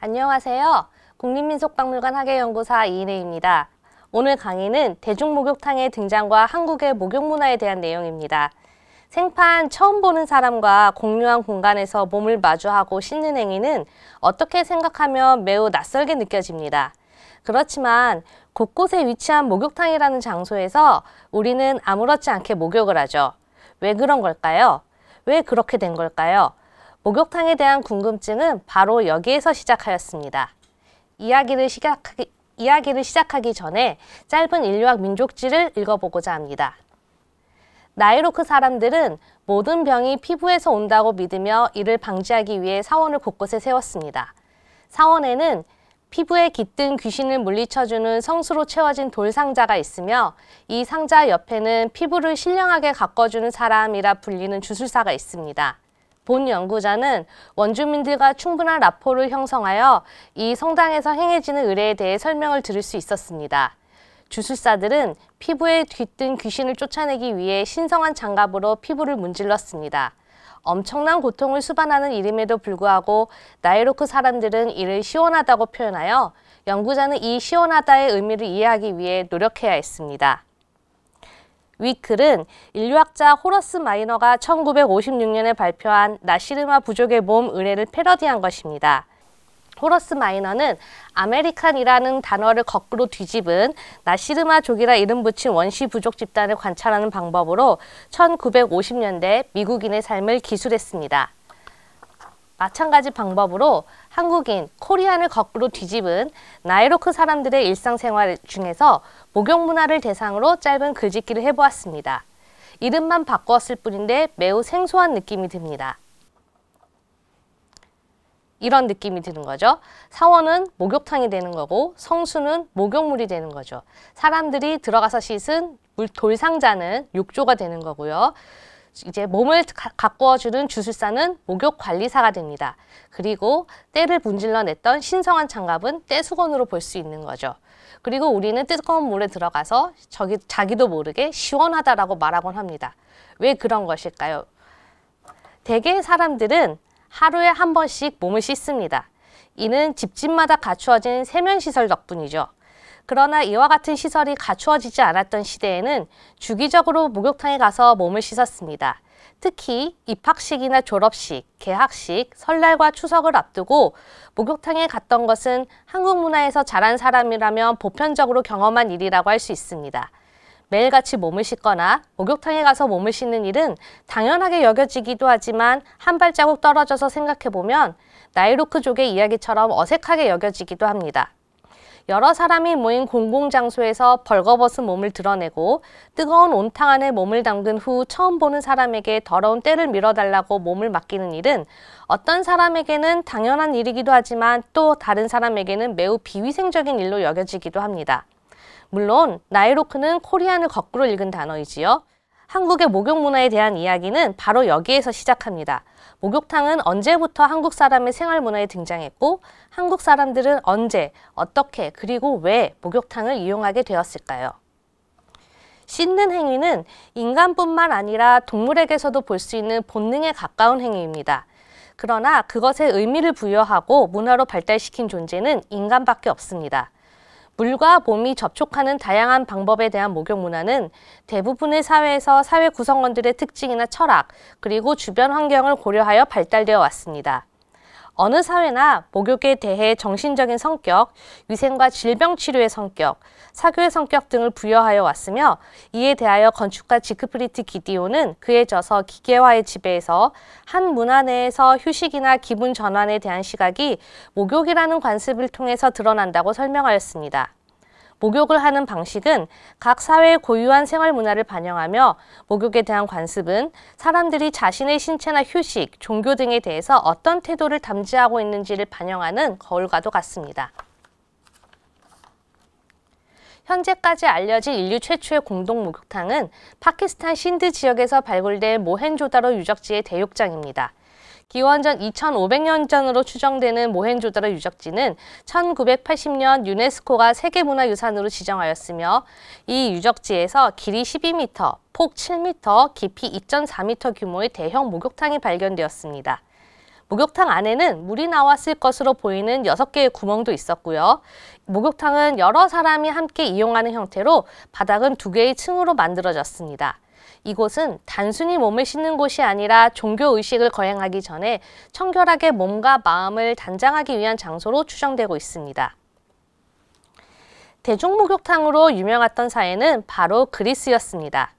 안녕하세요. 국립민속박물관 학예연구사 이인혜입니다. 오늘 강의는 대중목욕탕의 등장과 한국의 목욕문화에 대한 내용입니다. 생판 처음 보는 사람과 공유한 공간에서 몸을 마주하고 씻는 행위는 어떻게 생각하면 매우 낯설게 느껴집니다. 그렇지만 곳곳에 위치한 목욕탕이라는 장소에서 우리는 아무렇지 않게 목욕을 하죠. 왜 그런 걸까요? 왜 그렇게 된 걸까요? 목욕탕에 대한 궁금증은 바로 여기에서 시작하였습니다. 이야기를 시작하기, 이야기를 시작하기 전에 짧은 인류학 민족지를 읽어보고자 합니다. 나이로크 그 사람들은 모든 병이 피부에서 온다고 믿으며 이를 방지하기 위해 사원을 곳곳에 세웠습니다. 사원에는 피부에 깃든 귀신을 물리쳐주는 성수로 채워진 돌 상자가 있으며 이 상자 옆에는 피부를 신령하게 가꿔주는 사람이라 불리는 주술사가 있습니다. 본 연구자는 원주민들과 충분한 라포를 형성하여 이 성당에서 행해지는 의뢰에 대해 설명을 들을 수 있었습니다. 주술사들은 피부에 뒤뜬 귀신을 쫓아내기 위해 신성한 장갑으로 피부를 문질렀습니다. 엄청난 고통을 수반하는 일임에도 불구하고 나이로크 사람들은 이를 시원하다고 표현하여 연구자는 이 시원하다의 의미를 이해하기 위해 노력해야 했습니다. 위클은 인류학자 호러스 마이너가 1956년에 발표한 나시르마 부족의 몸 의뢰를 패러디한 것입니다. 호러스 마이너는 아메리칸이라는 단어를 거꾸로 뒤집은 나시르마족이라 이름 붙인 원시 부족 집단을 관찰하는 방법으로 1950년대 미국인의 삶을 기술했습니다. 마찬가지 방법으로 한국인, 코리안을 거꾸로 뒤집은 나이로크 사람들의 일상생활 중에서 목욕 문화를 대상으로 짧은 글짓기를 해보았습니다. 이름만 바꾸었을 뿐인데 매우 생소한 느낌이 듭니다. 이런 느낌이 드는 거죠. 사원은 목욕탕이 되는 거고 성수는 목욕물이 되는 거죠. 사람들이 들어가서 씻은 물 돌상자는 욕조가 되는 거고요. 이제 몸을 가꾸어주는 주술사는 목욕관리사가 됩니다. 그리고 때를 분질러냈던 신성한 장갑은 때수건으로 볼 수 있는 거죠. 그리고 우리는 뜨거운 물에 들어가서 저기, 자기도 모르게 시원하다라고 말하곤 합니다. 왜 그런 것일까요? 대개 사람들은 하루에 한 번씩 몸을 씻습니다. 이는 집집마다 갖추어진 세면시설 덕분이죠. 그러나 이와 같은 시설이 갖추어지지 않았던 시대에는 주기적으로 목욕탕에 가서 몸을 씻었습니다. 특히 입학식이나 졸업식, 개학식, 설날과 추석을 앞두고 목욕탕에 갔던 것은 한국 문화에서 자란 사람이라면 보편적으로 경험한 일이라고 할 수 있습니다. 매일같이 몸을 씻거나 목욕탕에 가서 몸을 씻는 일은 당연하게 여겨지기도 하지만 한 발자국 떨어져서 생각해보면 나이로크족의 이야기처럼 어색하게 여겨지기도 합니다. 여러 사람이 모인 공공장소에서 벌거벗은 몸을 드러내고 뜨거운 온탕 안에 몸을 담근 후 처음 보는 사람에게 더러운 때를 밀어달라고 몸을 맡기는 일은 어떤 사람에게는 당연한 일이기도 하지만 또 다른 사람에게는 매우 비위생적인 일로 여겨지기도 합니다. 물론 나이로크는 코리안을 거꾸로 읽은 단어이지요. 한국의 목욕 문화에 대한 이야기는 바로 여기에서 시작합니다. 목욕탕은 언제부터 한국 사람의 생활 문화에 등장했고 한국 사람들은 언제, 어떻게, 그리고 왜 목욕탕을 이용하게 되었을까요? 씻는 행위는 인간뿐만 아니라 동물에게서도 볼 수 있는 본능에 가까운 행위입니다. 그러나 그것에 의미를 부여하고 문화로 발달시킨 존재는 인간밖에 없습니다. 물과 몸이 접촉하는 다양한 방법에 대한 목욕 문화는 대부분의 사회에서 사회 구성원들의 특징이나 철학, 그리고 주변 환경을 고려하여 발달되어 왔습니다. 어느 사회나 목욕에 대해 정신적인 성격, 위생과 질병 치료의 성격, 사교의 성격 등을 부여하여 왔으며 이에 대하여 건축가 지크프리트 기디오는 그에 져서 기계화의 지배에서 한 문화 내에서 휴식이나 기분 전환에 대한 시각이 목욕이라는 관습을 통해서 드러난다고 설명하였습니다. 목욕을 하는 방식은 각 사회의 고유한 생활 문화를 반영하며 목욕에 대한 관습은 사람들이 자신의 신체나 휴식, 종교 등에 대해서 어떤 태도를 담지하고 있는지를 반영하는 거울과도 같습니다. 현재까지 알려진 인류 최초의 공동 목욕탕은 파키스탄 신드 지역에서 발굴된 모헨조다로 유적지의 대욕장입니다. 기원전 2500년 전으로 추정되는 모헨조다로 유적지는 1980년 유네스코가 세계문화유산으로 지정하였으며 이 유적지에서 길이 12m, 폭 7m, 깊이 2.4m 규모의 대형 목욕탕이 발견되었습니다. 목욕탕 안에는 물이 나왔을 것으로 보이는 6 개의 구멍도 있었고요. 목욕탕은 여러 사람이 함께 이용하는 형태로 바닥은 2 개의 층으로 만들어졌습니다. 이곳은 단순히 몸을 씻는 곳이 아니라 종교 의식을 거행하기 전에 청결하게 몸과 마음을 단장하기 위한 장소로 추정되고 있습니다. 대중목욕탕으로 유명했던 사회는 바로 그리스였습니다.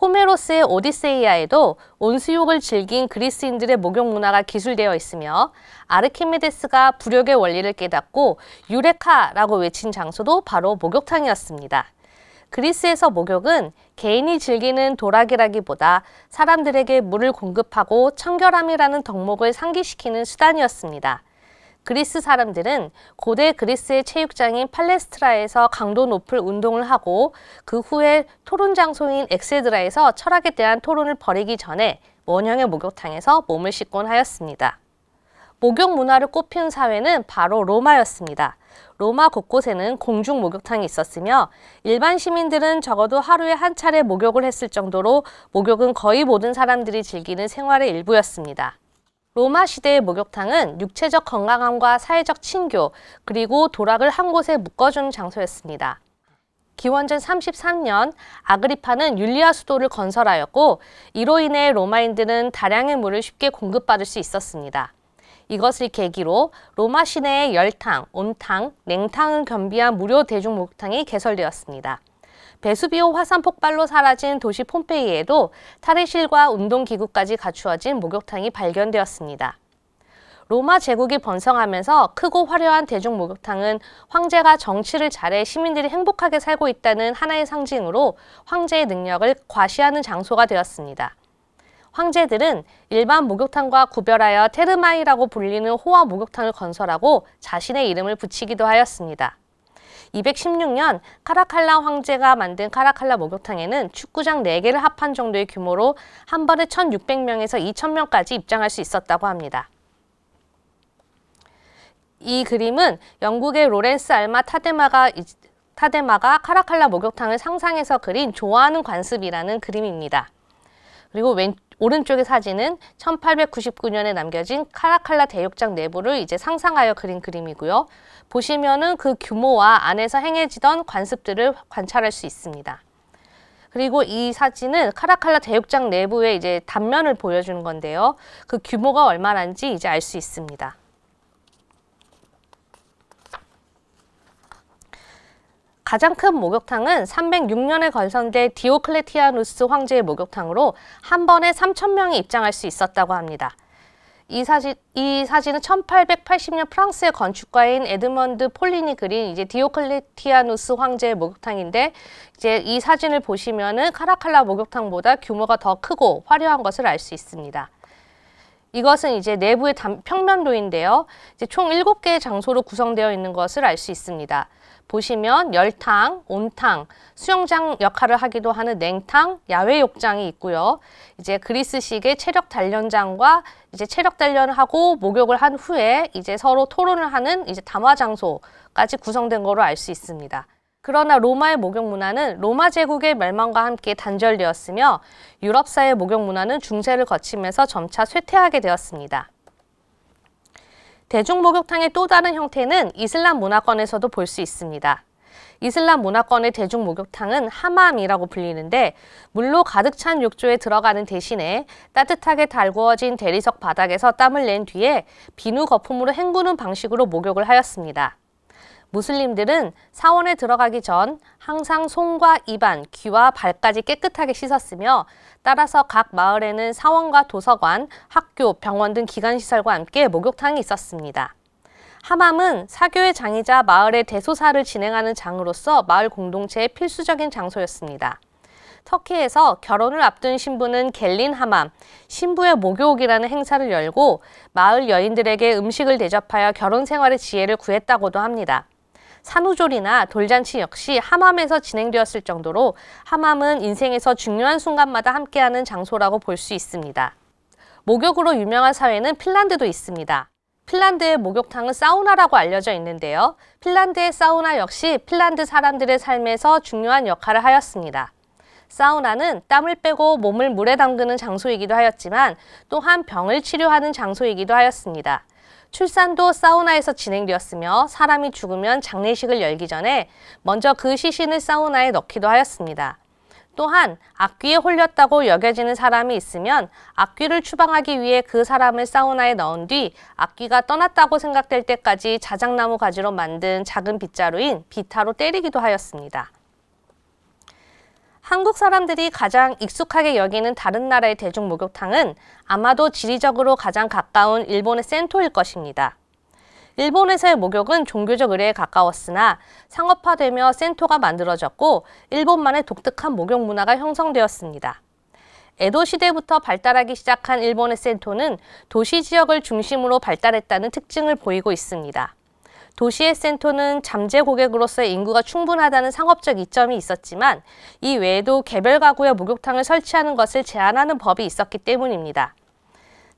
호메로스의 오디세이아에도 온수욕을 즐긴 그리스인들의 목욕 문화가 기술되어 있으며 아르키메데스가 부력의 원리를 깨닫고 유레카라고 외친 장소도 바로 목욕탕이었습니다. 그리스에서 목욕은 개인이 즐기는 도락이라기보다 사람들에게 물을 공급하고 청결함이라는 덕목을 상기시키는 수단이었습니다. 그리스 사람들은 고대 그리스의 체육장인 팔레스트라에서 강도 높을 운동을 하고 그 후에 토론 장소인 엑세드라에서 철학에 대한 토론을 벌이기 전에 원형의 목욕탕에서 몸을 씻곤 하였습니다. 목욕 문화를 꽃피운 사회는 바로 로마였습니다. 로마 곳곳에는 공중 목욕탕이 있었으며 일반 시민들은 적어도 하루에 한 차례 목욕을 했을 정도로 목욕은 거의 모든 사람들이 즐기는 생활의 일부였습니다. 로마 시대의 목욕탕은 육체적 건강함과 사회적 친교 그리고 도락을 한 곳에 묶어주는 장소였습니다. 기원전 33년 아그리파는 율리아 수도를 건설하였고 이로 인해 로마인들은 다량의 물을 쉽게 공급받을 수 있었습니다. 이것을 계기로 로마 시내의 열탕, 온탕, 냉탕을 겸비한 무료 대중목탕이 욕 개설되었습니다. 베수비오 화산 폭발로 사라진 도시 폼페이에도 탈의실과 운동기구까지 갖추어진 목욕탕이 발견되었습니다. 로마 제국이 번성하면서 크고 화려한 대중 목욕탕은 황제가 정치를 잘해 시민들이 행복하게 살고 있다는 하나의 상징으로 황제의 능력을 과시하는 장소가 되었습니다. 황제들은 일반 목욕탕과 구별하여 테르마이라고 불리는 호화 목욕탕을 건설하고 자신의 이름을 붙이기도 하였습니다. 216년 카라칼라 황제가 만든 카라칼라 목욕탕에는 축구장 4개를 합한 정도의 규모로 한 번에 1,600명에서 2,000명까지 입장할 수 있었다고 합니다. 이 그림은 영국의 로렌스 알마 타데마가 타데마가 카라칼라 목욕탕을 상상해서 그린 좋아하는 관습이라는 그림입니다. 그리고 왼, 오른쪽의 사진은 1899년에 남겨진 카라칼라 대욕장 내부를 이제 상상하여 그린 그림이고요. 보시면은 그 규모와 안에서 행해지던 관습들을 관찰할 수 있습니다. 그리고 이 사진은 카라칼라 대욕장 내부의 이제 단면을 보여주는 건데요. 그 규모가 얼마나인지 이제 알 수 있습니다. 가장 큰 목욕탕은 306년에 건설된 디오클레티아누스 황제의 목욕탕으로 한 번에 3,000명이 입장할 수 있었다고 합니다. 이 사진, 이 사진은 1880년 프랑스의 건축가인 에드먼드 폴린이 그린 이제 디오클레티아누스 황제의 목욕탕인데 이제 이 사진을 보시면은 카라칼라 목욕탕보다 규모가 더 크고 화려한 것을 알 수 있습니다. 이것은 이제 내부의 평면도인데요. 이제 총 7개의 장소로 구성되어 있는 것을 알 수 있습니다. 보시면 열탕, 온탕, 수영장 역할을 하기도 하는 냉탕, 야외 욕장이 있고요. 이제 그리스식의 체력 단련장과 이제 체력 단련을 하고 목욕을 한 후에 이제 서로 토론을 하는 이제 담화 장소까지 구성된 거로 알 수 있습니다. 그러나 로마의 목욕 문화는 로마 제국의 멸망과 함께 단절되었으며 유럽사의 목욕 문화는 중세를 거치면서 점차 쇠퇴하게 되었습니다. 대중목욕탕의 또 다른 형태는 이슬람 문화권에서도 볼 수 있습니다. 이슬람 문화권의 대중 목욕탕은 하맘이라고 불리는데 물로 가득 찬 욕조에 들어가는 대신에 따뜻하게 달구어진 대리석 바닥에서 땀을 낸 뒤에 비누 거품으로 헹구는 방식으로 목욕을 하였습니다. 무슬림들은 사원에 들어가기 전 항상 손과 입안, 귀와 발까지 깨끗하게 씻었으며 따라서 각 마을에는 사원과 도서관, 학교, 병원 등 기관시설과 함께 목욕탕이 있었습니다. 하맘은 사교의 장이자 마을의 대소사를 진행하는 장으로서 마을 공동체의 필수적인 장소였습니다. 터키에서 결혼을 앞둔 신부는 겔린 하맘, 신부의 목욕이라는 행사를 열고 마을 여인들에게 음식을 대접하여 결혼 생활의 지혜를 구했다고도 합니다. 산후조리나 돌잔치 역시 함암에서 진행되었을 정도로 함암은 인생에서 중요한 순간마다 함께하는 장소라고 볼 수 있습니다. 목욕으로 유명한 사회는 핀란드도 있습니다. 핀란드의 목욕탕은 사우나라고 알려져 있는데요. 핀란드의 사우나 역시 핀란드 사람들의 삶에서 중요한 역할을 하였습니다. 사우나는 땀을 빼고 몸을 물에 담그는 장소이기도 하였지만 또한 병을 치료하는 장소이기도 하였습니다. 출산도 사우나에서 진행되었으며 사람이 죽으면 장례식을 열기 전에 먼저 그 시신을 사우나에 넣기도 하였습니다. 또한 악귀에 홀렸다고 여겨지는 사람이 있으면 악귀를 추방하기 위해 그 사람을 사우나에 넣은 뒤 악귀가 떠났다고 생각될 때까지 자작나무 가지로 만든 작은 빗자루인 비타로 때리기도 하였습니다. 한국 사람들이 가장 익숙하게 여기는 다른 나라의 대중 목욕탕은 아마도 지리적으로 가장 가까운 일본의 센토일 것입니다. 일본에서의 목욕은 종교적 의뢰에 가까웠으나 상업화되며 센토가 만들어졌고 일본만의 독특한 목욕 문화가 형성되었습니다. 에도 시대부터 발달하기 시작한 일본의 센토는 도시 지역을 중심으로 발달했다는 특징을 보이고 있습니다. 도시의 센터는 잠재 고객으로서의 인구가 충분하다는 상업적 이점이 있었지만 이 외에도 개별 가구에 목욕탕을 설치하는 것을 제한하는 법이 있었기 때문입니다.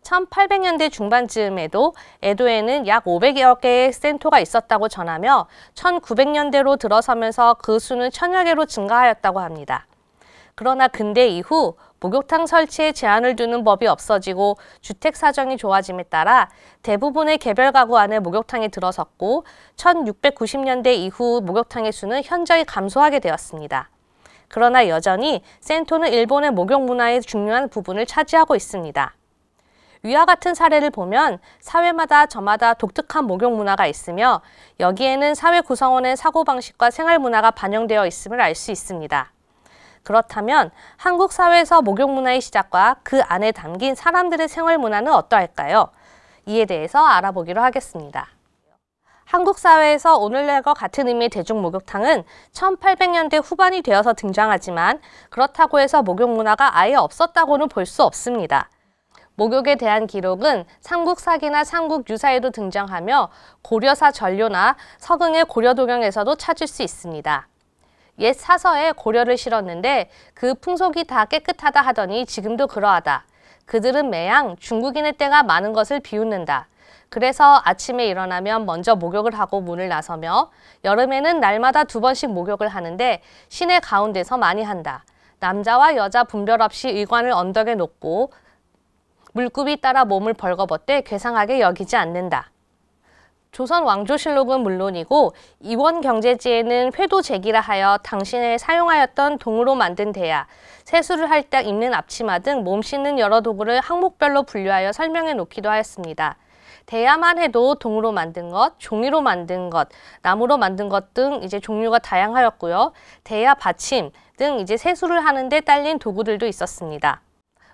1800년대 중반쯤에도 에도에는 약 500여 개의 센터가 있었다고 전하며 1900년대로 들어서면서 그 수는 천여 개로 증가하였다고 합니다. 그러나 근대 이후 목욕탕 설치에 제한을 두는 법이 없어지고 주택 사정이 좋아짐에 따라 대부분의 개별 가구 안에 목욕탕이 들어섰고 1690년대 이후 목욕탕의 수는 현저히 감소하게 되었습니다. 그러나 여전히 센토는 일본의 목욕 문화의 중요한 부분을 차지하고 있습니다. 위와 같은 사례를 보면 사회마다 저마다 독특한 목욕 문화가 있으며 여기에는 사회 구성원의 사고방식과 생활 문화가 반영되어 있음을 알 수 있습니다. 그렇다면 한국 사회에서 목욕 문화의 시작과 그 안에 담긴 사람들의 생활 문화는 어떠할까요? 이에 대해서 알아보기로 하겠습니다. 한국 사회에서 오늘날과 같은 의미의 대중 목욕탕은 1800년대 후반이 되어서 등장하지만 그렇다고 해서 목욕 문화가 아예 없었다고는 볼 수 없습니다. 목욕에 대한 기록은 삼국사기나 삼국유사에도 등장하며 고려사 전료나 서흥의 고려도경에서도 찾을 수 있습니다. 옛 사서에 고려를 실었는데 그 풍속이 다 깨끗하다 하더니 지금도 그러하다. 그들은 매양 중국인의 때가 많은 것을 비웃는다. 그래서 아침에 일어나면 먼저 목욕을 하고 문을 나서며 여름에는 날마다 두 번씩 목욕을 하는데 시내 가운데서 많이 한다. 남자와 여자 분별 없이 의관을 언덕에 놓고 물굽이 따라 몸을 벌거벗되 괴상하게 여기지 않는다. 조선 왕조실록은 물론이고 이원경제지에는 회도 제기라 하여 당신을 사용하였던 동으로 만든 대야, 세수를 할 때 입는 앞치마 등 몸 씻는 여러 도구를 항목별로 분류하여 설명해 놓기도 하였습니다. 대야만 해도 동으로 만든 것, 종이로 만든 것, 나무로 만든 것 등 이제 종류가 다양하였고요. 대야 받침 등 이제 세수를 하는데 딸린 도구들도 있었습니다.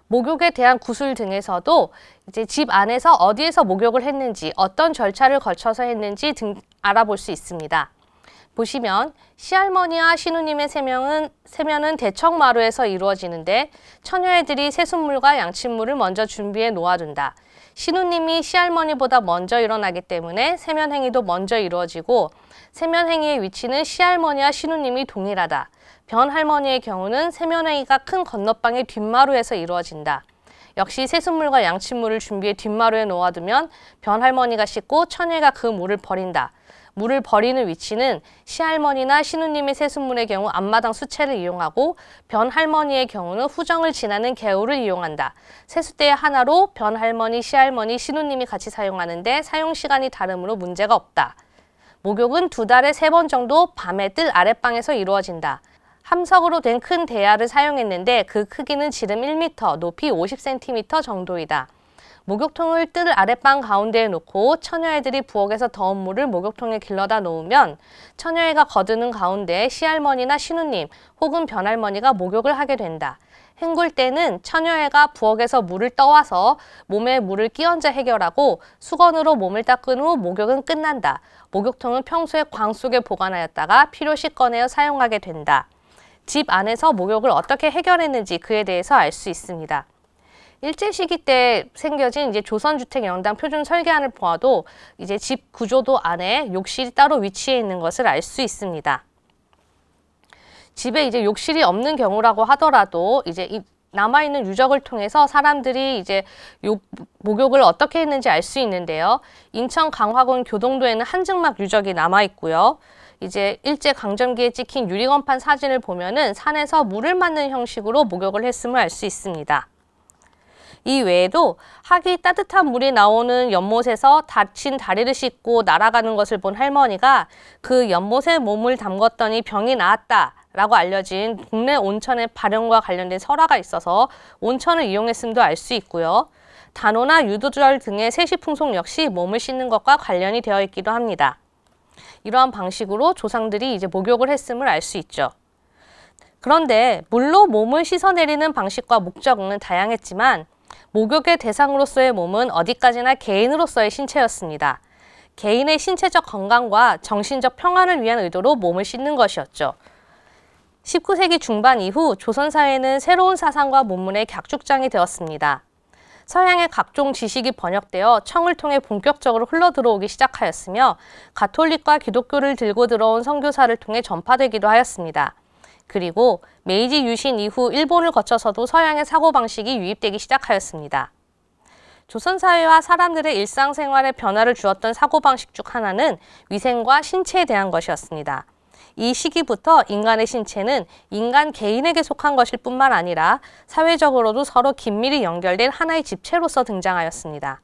목욕에 대한 구술 등에서도 이제 집 안에서 어디에서 목욕을 했는지 어떤 절차를 거쳐서 했는지 등 알아볼 수 있습니다. 보시면 시할머니와 시누님의 세명은 세면은 대청마루에서 이루어지는데 처녀애들이 새순물과 양칫물을 먼저 준비해 놓아둔다. 시누님이 시할머니보다 먼저 일어나기 때문에 세면행위도 먼저 이루어지고 세면행위의 위치는 시할머니와 시누님이 동일하다. 변 할머니의 경우는 세면회가 큰 건너방의 뒷마루에서 이루어진다. 역시 세숫물과 양치물을 준비해 뒷마루에 놓아두면 변 할머니가 씻고 천혜가그 물을 버린다. 물을 버리는 위치는 시할머니나 시누님의 세숫물의 경우 앞마당 수채를 이용하고 변 할머니의 경우는 후정을 지나는 개울을 이용한다. 세숫대의 하나로 변 할머니, 시할머니, 시누님이 같이 사용하는데 사용 시간이 다름으로 문제가 없다. 목욕은 두 달에 세 번 정도 밤에 뜰 아랫방에서 이루어진다. 함석으로 된 큰 대야를 사용했는데 그 크기는 지름 1m, 높이 50cm 정도이다. 목욕통을 뜰 아랫방 가운데에 놓고 처녀애들이 부엌에서 더운 물을 목욕통에 길러다 놓으면 처녀애가 거드는 가운데 시할머니나 시누님 혹은 변할머니가 목욕을 하게 된다. 헹굴 때는 처녀애가 부엌에서 물을 떠와서 몸에 물을 끼얹어 해결하고 수건으로 몸을 닦은 후 목욕은 끝난다. 목욕통은 평소에 광 속에 보관하였다가 필요시 꺼내어 사용하게 된다. 집 안에서 목욕을 어떻게 해결했는지 그에 대해서 알 수 있습니다. 일제 시기 때 생겨진 이제 조선 주택 연당 표준 설계안을 보아도 이제 집 구조도 안에 욕실이 따로 위치해 있는 것을 알 수 있습니다. 집에 이제 욕실이 없는 경우라고 하더라도 이제 이 남아있는 유적을 통해서 사람들이 이제 요, 목욕을 어떻게 했는지 알 수 있는데요. 인천 강화군 교동도에는 한증막 유적이 남아있고요. 이제 일제 강점기에 찍힌 유리건판 사진을 보면은 산에서 물을 맞는 형식으로 목욕을 했음을 알 수 있습니다. 이 외에도 하기 따뜻한 물이 나오는 연못에서 다친 다리를 씻고 날아가는 것을 본 할머니가 그 연못에 몸을 담궜더니 병이 나았다. 라고 알려진 국내 온천의 발현과 관련된 설화가 있어서 온천을 이용했음도 알 수 있고요. 단오나 유도절 등의 세시풍속 역시 몸을 씻는 것과 관련이 되어 있기도 합니다. 이러한 방식으로 조상들이 이제 목욕을 했음을 알 수 있죠. 그런데 물로 몸을 씻어내리는 방식과 목적은 다양했지만 목욕의 대상으로서의 몸은 어디까지나 개인으로서의 신체였습니다. 개인의 신체적 건강과 정신적 평안을 위한 의도로 몸을 씻는 것이었죠. 19세기 중반 이후 조선사회는 새로운 사상과 문문의 격축장이 되었습니다. 서양의 각종 지식이 번역되어 청을 통해 본격적으로 흘러들어오기 시작하였으며 가톨릭과 기독교를 들고 들어온 선교사를 통해 전파되기도 하였습니다. 그리고 메이지 유신 이후 일본을 거쳐서도 서양의 사고방식이 유입되기 시작하였습니다. 조선사회와 사람들의 일상생활에 변화를 주었던 사고방식 중 하나는 위생과 신체에 대한 것이었습니다. 이 시기부터 인간의 신체는 인간 개인에게 속한 것일 뿐만 아니라 사회적으로도 서로 긴밀히 연결된 하나의 집체로서 등장하였습니다.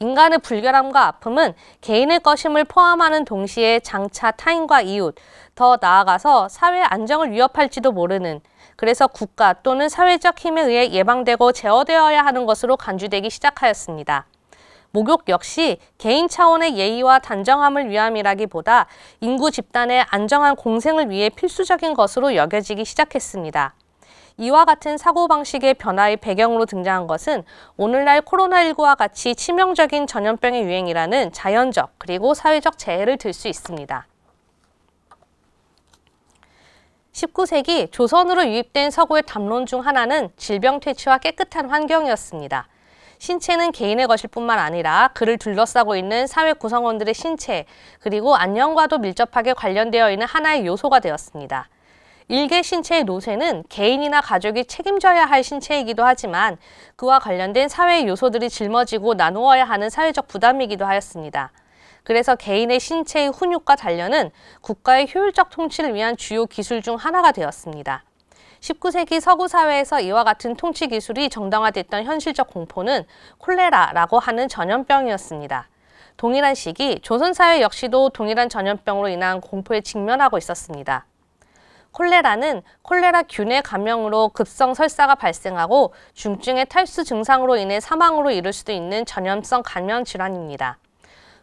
인간의 불결함과 아픔은 개인의 것임을 포함하는 동시에 장차 타인과 이웃, 더 나아가서 사회 안정을 위협할지도 모르는 그래서 국가 또는 사회적 힘에 의해 예방되고 제어되어야 하는 것으로 간주되기 시작하였습니다. 목욕 역시 개인 차원의 예의와 단정함을 위함이라기보다 인구 집단의 안정한 공생을 위해 필수적인 것으로 여겨지기 시작했습니다. 이와 같은 사고방식의 변화의 배경으로 등장한 것은 오늘날 코로나19와 같이 치명적인 전염병의 유행이라는 자연적 그리고 사회적 재해를 들 수 있습니다. 19세기 조선으로 유입된 서구의 담론 중 하나는 질병 퇴치와 깨끗한 환경이었습니다. 신체는 개인의 것일 뿐만 아니라 그를 둘러싸고 있는 사회 구성원들의 신체 그리고 안녕과도 밀접하게 관련되어 있는 하나의 요소가 되었습니다. 일개 신체의 노쇠는 개인이나 가족이 책임져야 할 신체이기도 하지만 그와 관련된 사회의 요소들이 짊어지고 나누어야 하는 사회적 부담이기도 하였습니다. 그래서 개인의 신체의 훈육과 단련은 국가의 효율적 통치를 위한 주요 기술 중 하나가 되었습니다. 19세기 서구 사회에서 이와 같은 통치 기술이 정당화됐던 현실적 공포는 콜레라라고 하는 전염병이었습니다. 동일한 시기 조선사회 역시도 동일한 전염병으로 인한 공포에 직면하고 있었습니다. 콜레라는 콜레라 균의 감염으로 급성 설사가 발생하고 중증의 탈수 증상으로 인해 사망으로 이를 수도 있는 전염성 감염 질환입니다.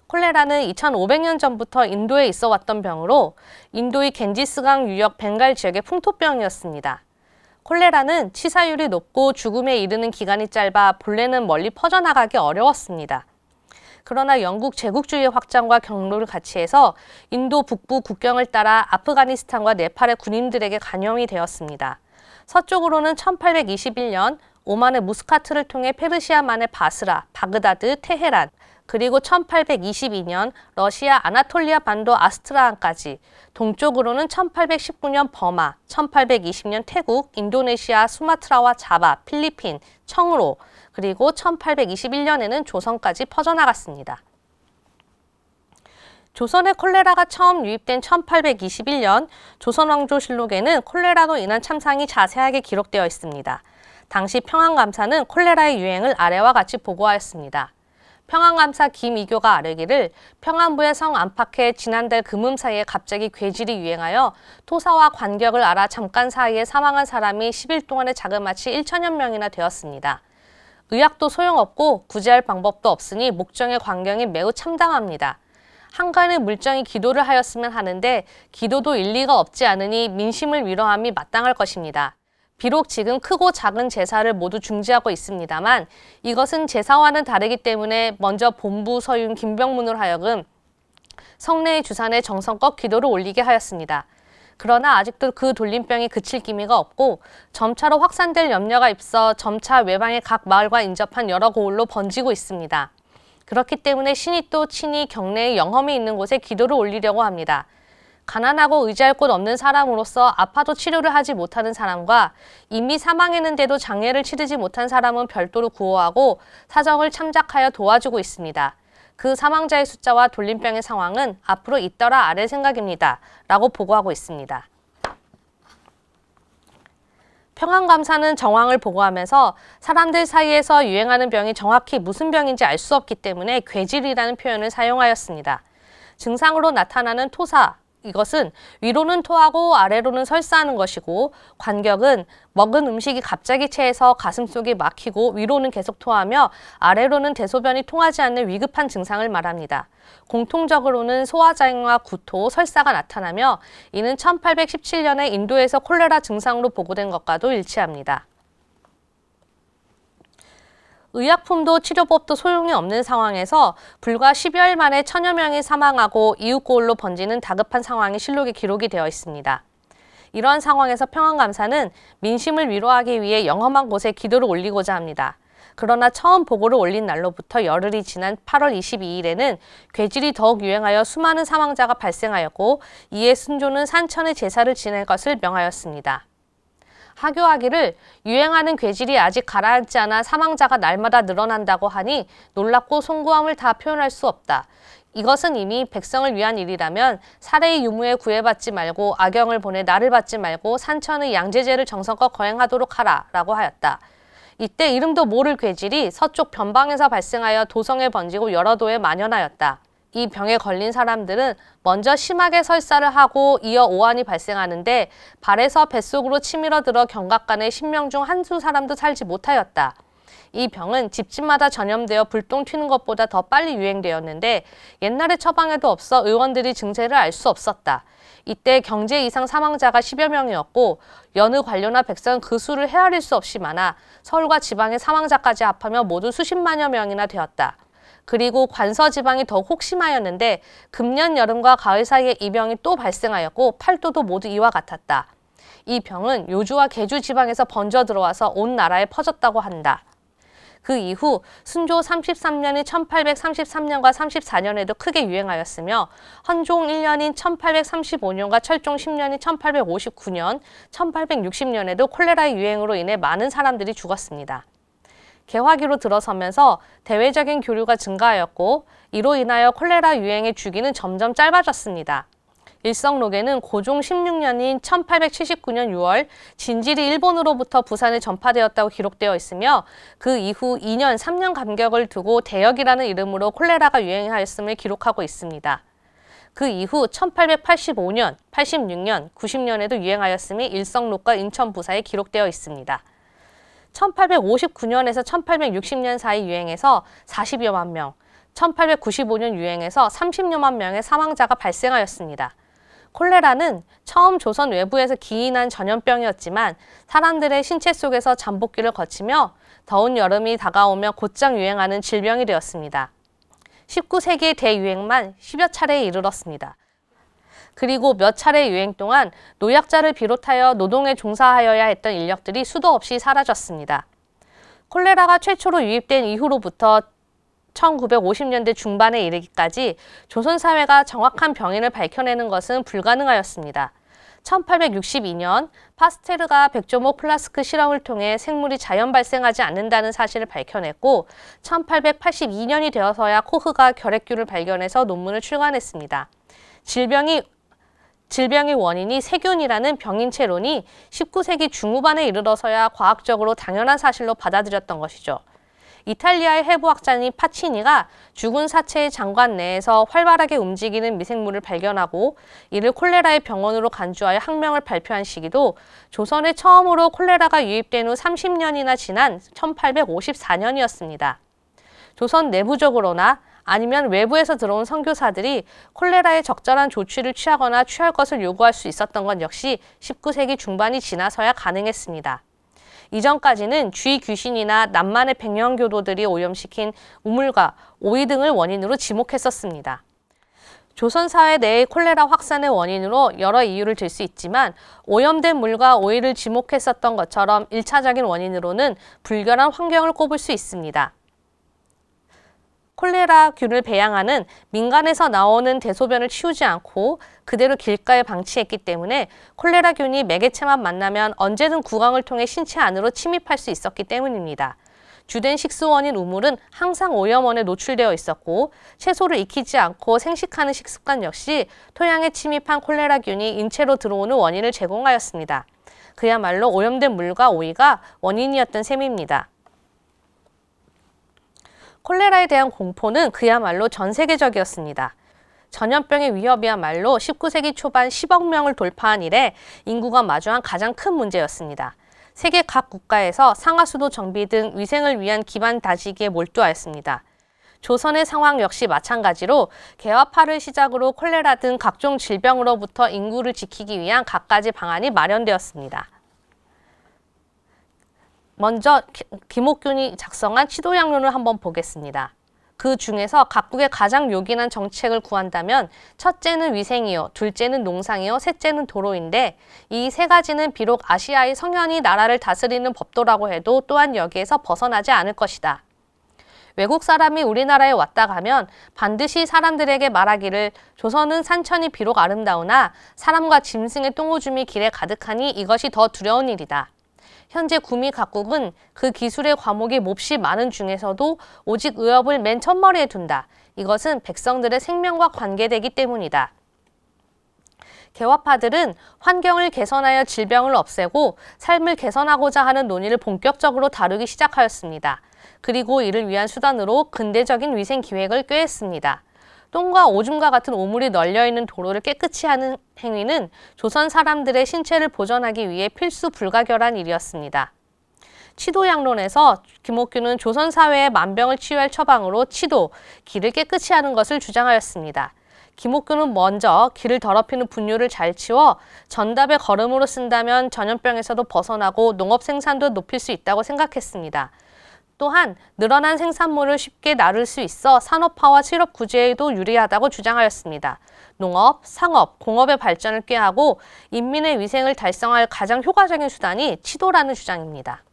콜레라는 2500년 전부터 인도에 있어 왔던 병으로 인도의 겐지스강 유역 벵갈 지역의 풍토병이었습니다. 콜레라는 치사율이 높고 죽음에 이르는 기간이 짧아 본래는 멀리 퍼져나가기 어려웠습니다. 그러나 영국 제국주의 확장과 경로를 같이 해서 인도 북부 국경을 따라 아프가니스탄과 네팔의 군인들에게 간염이 되었습니다. 서쪽으로는 1821년 오만의 무스카트를 통해 페르시아만의 바스라, 바그다드, 테헤란, 그리고 1822년 러시아 아나톨리아 반도 아스트라한까지 동쪽으로는 1819년 버마, 1820년 태국, 인도네시아, 수마트라와 자바, 필리핀, 청으로 그리고 1821년에는 조선까지 퍼져나갔습니다. 조선의 콜레라가 처음 유입된 1821년 조선왕조실록에는 콜레라로 인한 참상이 자세하게 기록되어 있습니다. 당시 평안감사는 콜레라의 유행을 아래와 같이 보고하였습니다. 평안감사 김이교가 아뢰기를 평안부의 성 안팎에 지난달 금음 사이에 갑자기 괴질이 유행하여 토사와 관격을 알아 잠깐 사이에 사망한 사람이 10일 동안에 자그마치 1천여 명이나 되었습니다. 의학도 소용없고 구제할 방법도 없으니 목정의 광경이 매우 참담합니다. 한간의 물정이 기도를 하였으면 하는데 기도도 일리가 없지 않으니 민심을 위로함이 마땅할 것입니다. 비록 지금 크고 작은 제사를 모두 중지하고 있습니다만 이것은 제사와는 다르기 때문에 먼저 본부 서윤 김병문으로 하여금 성내의 주산에 정성껏 기도를 올리게 하였습니다. 그러나 아직도 그 돌림병이 그칠 기미가 없고 점차로 확산될 염려가 있어 점차 외방의 각 마을과 인접한 여러 고을로 번지고 있습니다. 그렇기 때문에 신이 또 친히 경내의 영험이 있는 곳에 기도를 올리려고 합니다. 가난하고 의지할 곳 없는 사람으로서 아파도 치료를 하지 못하는 사람과 이미 사망했는데도 장애를 치르지 못한 사람은 별도로 구호하고 사정을 참작하여 도와주고 있습니다. 그 사망자의 숫자와 돌림병의 상황은 앞으로 있더라 아래 생각입니다. 라고 보고하고 있습니다. 평안감사는 정황을 보고하면서 사람들 사이에서 유행하는 병이 정확히 무슨 병인지 알 수 없기 때문에 괴질이라는 표현을 사용하였습니다. 증상으로 나타나는 토사, 이것은 위로는 토하고 아래로는 설사하는 것이고 관격은 먹은 음식이 갑자기 체해서 가슴속이 막히고 위로는 계속 토하며 아래로는 대소변이 통하지 않는 위급한 증상을 말합니다. 공통적으로는 소화장애와 구토, 설사가 나타나며 이는 1817년에 인도에서 콜레라 증상으로 보고된 것과도 일치합니다. 의약품도 치료법도 소용이 없는 상황에서 불과 10여일 만에 천여 명이 사망하고 이웃고을로 번지는 다급한 상황이 실록에 기록이 되어 있습니다. 이러한 상황에서 평안감사는 민심을 위로하기 위해 영험한 곳에 기도를 올리고자 합니다. 그러나 처음 보고를 올린 날로부터 열흘이 지난 8월 22일에는 괴질이 더욱 유행하여 수많은 사망자가 발생하였고 이에 순조는 산천의 제사를 지낼 것을 명하였습니다. 학교하기를 유행하는 괴질이 아직 가라앉지 않아 사망자가 날마다 늘어난다고 하니 놀랍고 송구함을 다 표현할 수 없다. 이것은 이미 백성을 위한 일이라면 사례의 유무에 구애받지 말고 악영을 보내 나를 받지 말고 산천의 양재제를 정성껏 거행하도록 하라 라고 하였다. 이때 이름도 모를 괴질이 서쪽 변방에서 발생하여 도성에 번지고 여러 도에 만연하였다. 이 병에 걸린 사람들은 먼저 심하게 설사를 하고 이어 오한이 발생하는데 발에서 뱃속으로 치밀어 들어 경각간에 10명 중 한두 사람도 살지 못하였다. 이 병은 집집마다 전염되어 불똥 튀는 것보다 더 빨리 유행되었는데 옛날에 처방에도 없어 의원들이 증세를 알 수 없었다. 이때 경제 이상 사망자가 10여 명이었고 여느 관료나 백성 그 수를 헤아릴 수 없이 많아 서울과 지방의 사망자까지 합하며 모두 수십만여 명이나 되었다. 그리고 관서 지방이 더욱 혹심하였는데 금년 여름과 가을 사이에 이 병이 또 발생하였고 팔도도 모두 이와 같았다. 이 병은 요주와 개주 지방에서 번져 들어와서 온 나라에 퍼졌다고 한다. 그 이후 순조 33년인 1833년과 34년에도 크게 유행하였으며 헌종 1년인 1835년과 철종 10년인 1859년, 1860년에도 콜레라의 유행으로 인해 많은 사람들이 죽었습니다. 개화기로 들어서면서 대외적인 교류가 증가하였고 이로 인하여 콜레라 유행의 주기는 점점 짧아졌습니다. 일성록에는 고종 16년인 1879년 6월 진질이 일본으로부터 부산에 전파되었다고 기록되어 있으며 그 이후 2년 3년 간격을 두고 대역이라는 이름으로 콜레라가 유행하였음을 기록하고 있습니다. 그 이후 1885년, 86년, 90년에도 유행하였음이 일성록과 인천부사에 기록되어 있습니다. 1859년에서 1860년 사이 유행해서 40여만 명, 1895년 유행해서 30여만 명의 사망자가 발생하였습니다. 콜레라는 처음 조선 외부에서 기인한 전염병이었지만 사람들의 신체 속에서 잠복기를 거치며 더운 여름이 다가오며 곧장 유행하는 질병이 되었습니다. 19세기 대유행만 10여 차례에 이르렀습니다. 그리고 몇 차례 유행 동안 노약자를 비롯하여 노동에 종사하여야 했던 인력들이 수도 없이 사라졌습니다. 콜레라가 최초로 유입된 이후로부터 1950년대 중반에 이르기까지 조선 사회가 정확한 병인을 밝혀내는 것은 불가능하였습니다. 1862년 파스테르가 백조목 플라스크 실험을 통해 생물이 자연 발생하지 않는다는 사실을 밝혀냈고 1882년이 되어서야 코흐가 결핵균을 발견해서 논문을 출간했습니다. 질병이 질병의 원인이 세균이라는 병인체론이 19세기 중후반에 이르러서야 과학적으로 당연한 사실로 받아들였던 것이죠. 이탈리아의 해부학자인 파치니가 죽은 사체의 장관 내에서 활발하게 움직이는 미생물을 발견하고 이를 콜레라의 병원으로 간주하여 학명을 발표한 시기도 조선에 처음으로 콜레라가 유입된 후 30년이나 지난 1854년이었습니다. 조선 내부적으로나 아니면 외부에서 들어온 선교사들이 콜레라에 적절한 조치를 취하거나 취할 것을 요구할 수 있었던 건 역시 19세기 중반이 지나서야 가능했습니다. 이전까지는 주의 귀신이나 남만의 백년교도들이 오염시킨 우물과 오이 등을 원인으로 지목했었습니다. 조선사회 내의 콜레라 확산의 원인으로 여러 이유를 들 수 있지만 오염된 물과 오이를 지목했었던 것처럼 일차적인 원인으로는 불결한 환경을 꼽을 수 있습니다. 콜레라균을 배양하는 민간에서 나오는 대소변을 치우지 않고 그대로 길가에 방치했기 때문에 콜레라균이 매개체만 만나면 언제든 구강을 통해 신체 안으로 침입할 수 있었기 때문입니다. 주된 식수원인 우물은 항상 오염원에 노출되어 있었고 채소를 익히지 않고 생식하는 식습관 역시 토양에 침입한 콜레라균이 인체로 들어오는 원인을 제공하였습니다. 그야말로 오염된 물과 오이가 원인이었던 셈입니다. 콜레라에 대한 공포는 그야말로 전 세계적이었습니다. 전염병의 위협이야말로 19세기 초반 10억 명을 돌파한 이래 인구가 마주한 가장 큰 문제였습니다. 세계 각 국가에서 상하수도 정비 등 위생을 위한 기반 다지기에 몰두하였습니다. 조선의 상황 역시 마찬가지로 개화파를 시작으로 콜레라 등 각종 질병으로부터 인구를 지키기 위한 갖가지 방안이 마련되었습니다. 먼저 김옥균이 작성한 시도 양론을 한번 보겠습니다. 그 중에서 각국의 가장 요긴한 정책을 구한다면 첫째는 위생이요, 둘째는 농상이요, 셋째는 도로인데 이 세 가지는 비록 아시아의 성현이 나라를 다스리는 법도라고 해도 또한 여기에서 벗어나지 않을 것이다. 외국 사람이 우리나라에 왔다 가면 반드시 사람들에게 말하기를 조선은 산천이 비록 아름다우나 사람과 짐승의 똥오줌이 길에 가득하니 이것이 더 두려운 일이다. 현재 구미 각국은 그 기술의 과목이 몹시 많은 중에서도 오직 의협을 맨 첫머리에 둔다. 이것은 백성들의 생명과 관계되기 때문이다. 개화파들은 환경을 개선하여 질병을 없애고 삶을 개선하고자 하는 논의를 본격적으로 다루기 시작하였습니다. 그리고 이를 위한 수단으로 근대적인 위생 기획을 꾀했습니다. 똥과 오줌과 같은 오물이 널려있는 도로를 깨끗이 하는 행위는 조선 사람들의 신체를 보존하기 위해 필수 불가결한 일이었습니다. 치도양론에서 김옥규는 조선 사회의 만병을 치유할 처방으로 치도, 기를 깨끗이 하는 것을 주장하였습니다. 김옥규는 먼저 기를 더럽히는 분뇨를 잘 치워 전답의 걸음으로 쓴다면 전염병에서도 벗어나고 농업 생산도 높일 수 있다고 생각했습니다. 또한 늘어난 생산물을 쉽게 나를 수 있어 산업화와 실업 구제에도 유리하다고 주장하였습니다. 농업, 상업, 공업의 발전을 꾀하고 인민의 위생을 달성할 가장 효과적인 수단이 치도라는 주장입니다.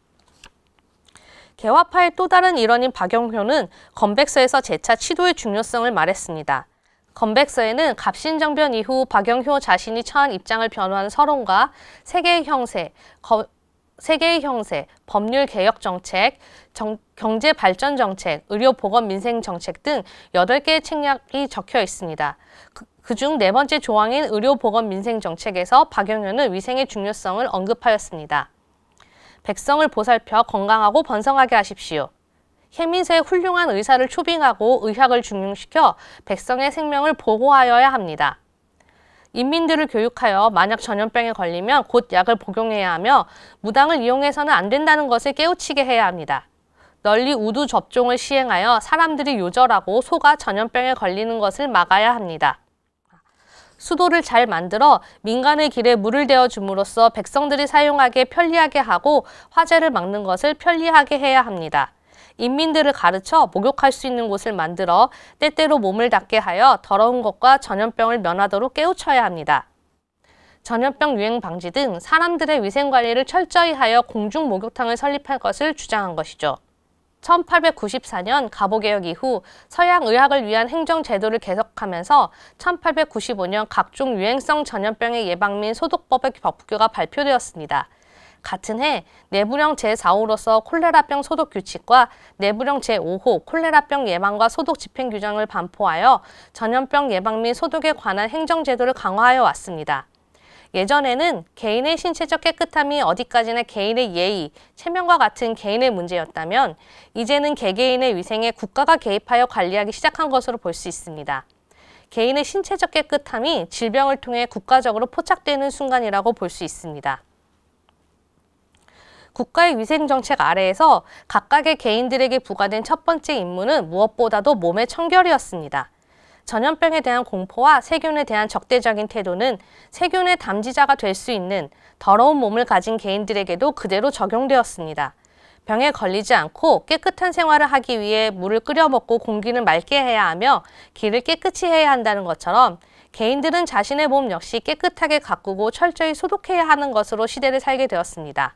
개화파의 또 다른 일원인 박영효는 건백서에서 재차 치도의 중요성을 말했습니다. 건백서에는 갑신정변 이후 박영효 자신이 처한 입장을 변호한 서론과 세계의 형세, 거, 세계의 형세, 법률 개혁 정책, 경제 발전 정책, 의료 보건 민생 정책 등 여덟 개의 책략이 적혀 있습니다. 그, 그중 네 번째 조항인 의료 보건 민생 정책에서 박영현은 위생의 중요성을 언급하였습니다. 백성을 보살펴 건강하고 번성하게 하십시오. 혜민세의 훌륭한 의사를 초빙하고 의학을 중용시켜 백성의 생명을 보호하여야 합니다. 인민들을 교육하여 만약 전염병에 걸리면 곧 약을 복용해야 하며 무당을 이용해서는 안 된다는 것을 깨우치게 해야 합니다. 널리 우두 접종을 시행하여 사람들이 요절하고 소가 전염병에 걸리는 것을 막아야 합니다. 수도를 잘 만들어 민간의 길에 물을 대어 줌으로써 백성들이 사용하기 편리하게 하고 화재를 막는 것을 편리하게 해야 합니다. 인민들을 가르쳐 목욕할 수 있는 곳을 만들어 때때로 몸을 닦게 하여 더러운 것과 전염병을 면하도록 깨우쳐야 합니다. 전염병 유행 방지 등 사람들의 위생관리를 철저히 하여 공중 목욕탕을 설립할 것을 주장한 것이죠. 1894년 가보개혁 이후 서양 의학을 위한 행정 제도를 계속하면서 1895년 각종 유행성 전염병의 예방 및 소독법의 법규가 발표되었습니다. 같은 해 내부령 제4호로서 콜레라병 소독 규칙과 내부령 제5호 콜레라병 예방과 소독 집행 규정을 반포하여 전염병 예방 및 소독에 관한 행정제도를 강화하여 왔습니다. 예전에는 개인의 신체적 깨끗함이 어디까지나 개인의 예의, 체면과 같은 개인의 문제였다면 이제는 개개인의 위생에 국가가 개입하여 관리하기 시작한 것으로 볼 수 있습니다. 개인의 신체적 깨끗함이 질병을 통해 국가적으로 포착되는 순간이라고 볼 수 있습니다. 국가의 위생 정책 아래에서 각각의 개인들에게 부과된 첫 번째 임무는 무엇보다도 몸의 청결이었습니다. 전염병에 대한 공포와 세균에 대한 적대적인 태도는 세균의 담지자가 될 수 있는 더러운 몸을 가진 개인들에게도 그대로 적용되었습니다. 병에 걸리지 않고 깨끗한 생활을 하기 위해 물을 끓여 먹고 공기를 맑게 해야 하며 길을 깨끗이 해야 한다는 것처럼 개인들은 자신의 몸 역시 깨끗하게 가꾸고 철저히 소독해야 하는 것으로 시대를 살게 되었습니다.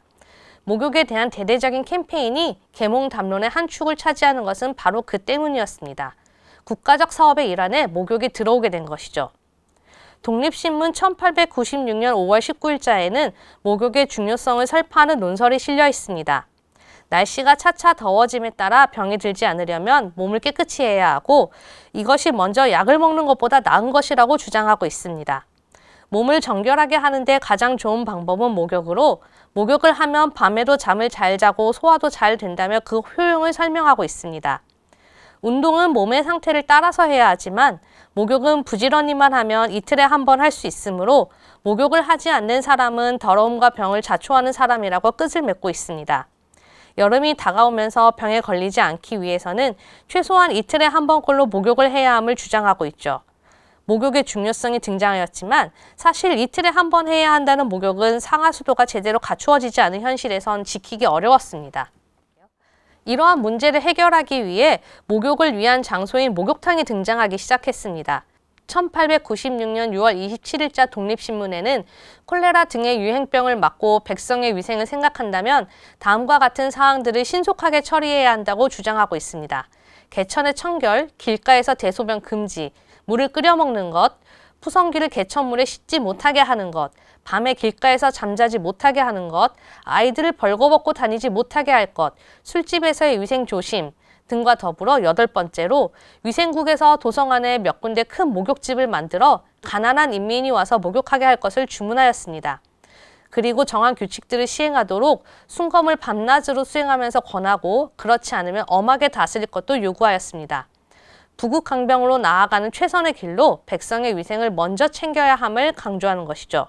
목욕에 대한 대대적인 캠페인이 계몽 담론의 한 축을 차지하는 것은 바로 그 때문이었습니다. 국가적 사업의 일환에 목욕이 들어오게 된 것이죠. 독립신문 1896년 5월 19일자에는 목욕의 중요성을 설파하는 논설이 실려 있습니다. 날씨가 차차 더워짐에 따라 병이 들지 않으려면 몸을 깨끗이 해야 하고 이것이 먼저 약을 먹는 것보다 나은 것이라고 주장하고 있습니다. 몸을 정결하게 하는데 가장 좋은 방법은 목욕으로 목욕을 하면 밤에도 잠을 잘 자고 소화도 잘 된다며 그 효용을 설명하고 있습니다. 운동은 몸의 상태를 따라서 해야 하지만 목욕은 부지런히만 하면 이틀에 한 번 할 수 있으므로 목욕을 하지 않는 사람은 더러움과 병을 자초하는 사람이라고 끝을 맺고 있습니다. 여름이 다가오면서 병에 걸리지 않기 위해서는 최소한 이틀에 한 번꼴로 목욕을 해야 함을 주장하고 있죠. 목욕의 중요성이 등장하였지만 사실 이틀에 한 번 해야 한다는 목욕은 상하수도가 제대로 갖추어지지 않은 현실에선 지키기 어려웠습니다. 이러한 문제를 해결하기 위해 목욕을 위한 장소인 목욕탕이 등장하기 시작했습니다. 1896년 6월 27일자 독립신문에는 콜레라 등의 유행병을 막고 백성의 위생을 생각한다면 다음과 같은 사항들을 신속하게 처리해야 한다고 주장하고 있습니다. 개천의 청결, 길가에서 대소변 금지, 물을 끓여 먹는 것, 푸성기를 개천물에 씻지 못하게 하는 것, 밤에 길가에서 잠자지 못하게 하는 것, 아이들을 벌거벗고 다니지 못하게 할 것, 술집에서의 위생 조심 등과 더불어 여덟 번째로 위생국에서 도성 안에 몇 군데 큰 목욕집을 만들어 가난한 인민이 와서 목욕하게 할 것을 주문하였습니다. 그리고 정한 규칙들을 시행하도록 순검을 밤낮으로 수행하면서 권하고 그렇지 않으면 엄하게 다스릴 것도 요구하였습니다. 부국 강병으로 나아가는 최선의 길로 백성의 위생을 먼저 챙겨야 함을 강조하는 것이죠.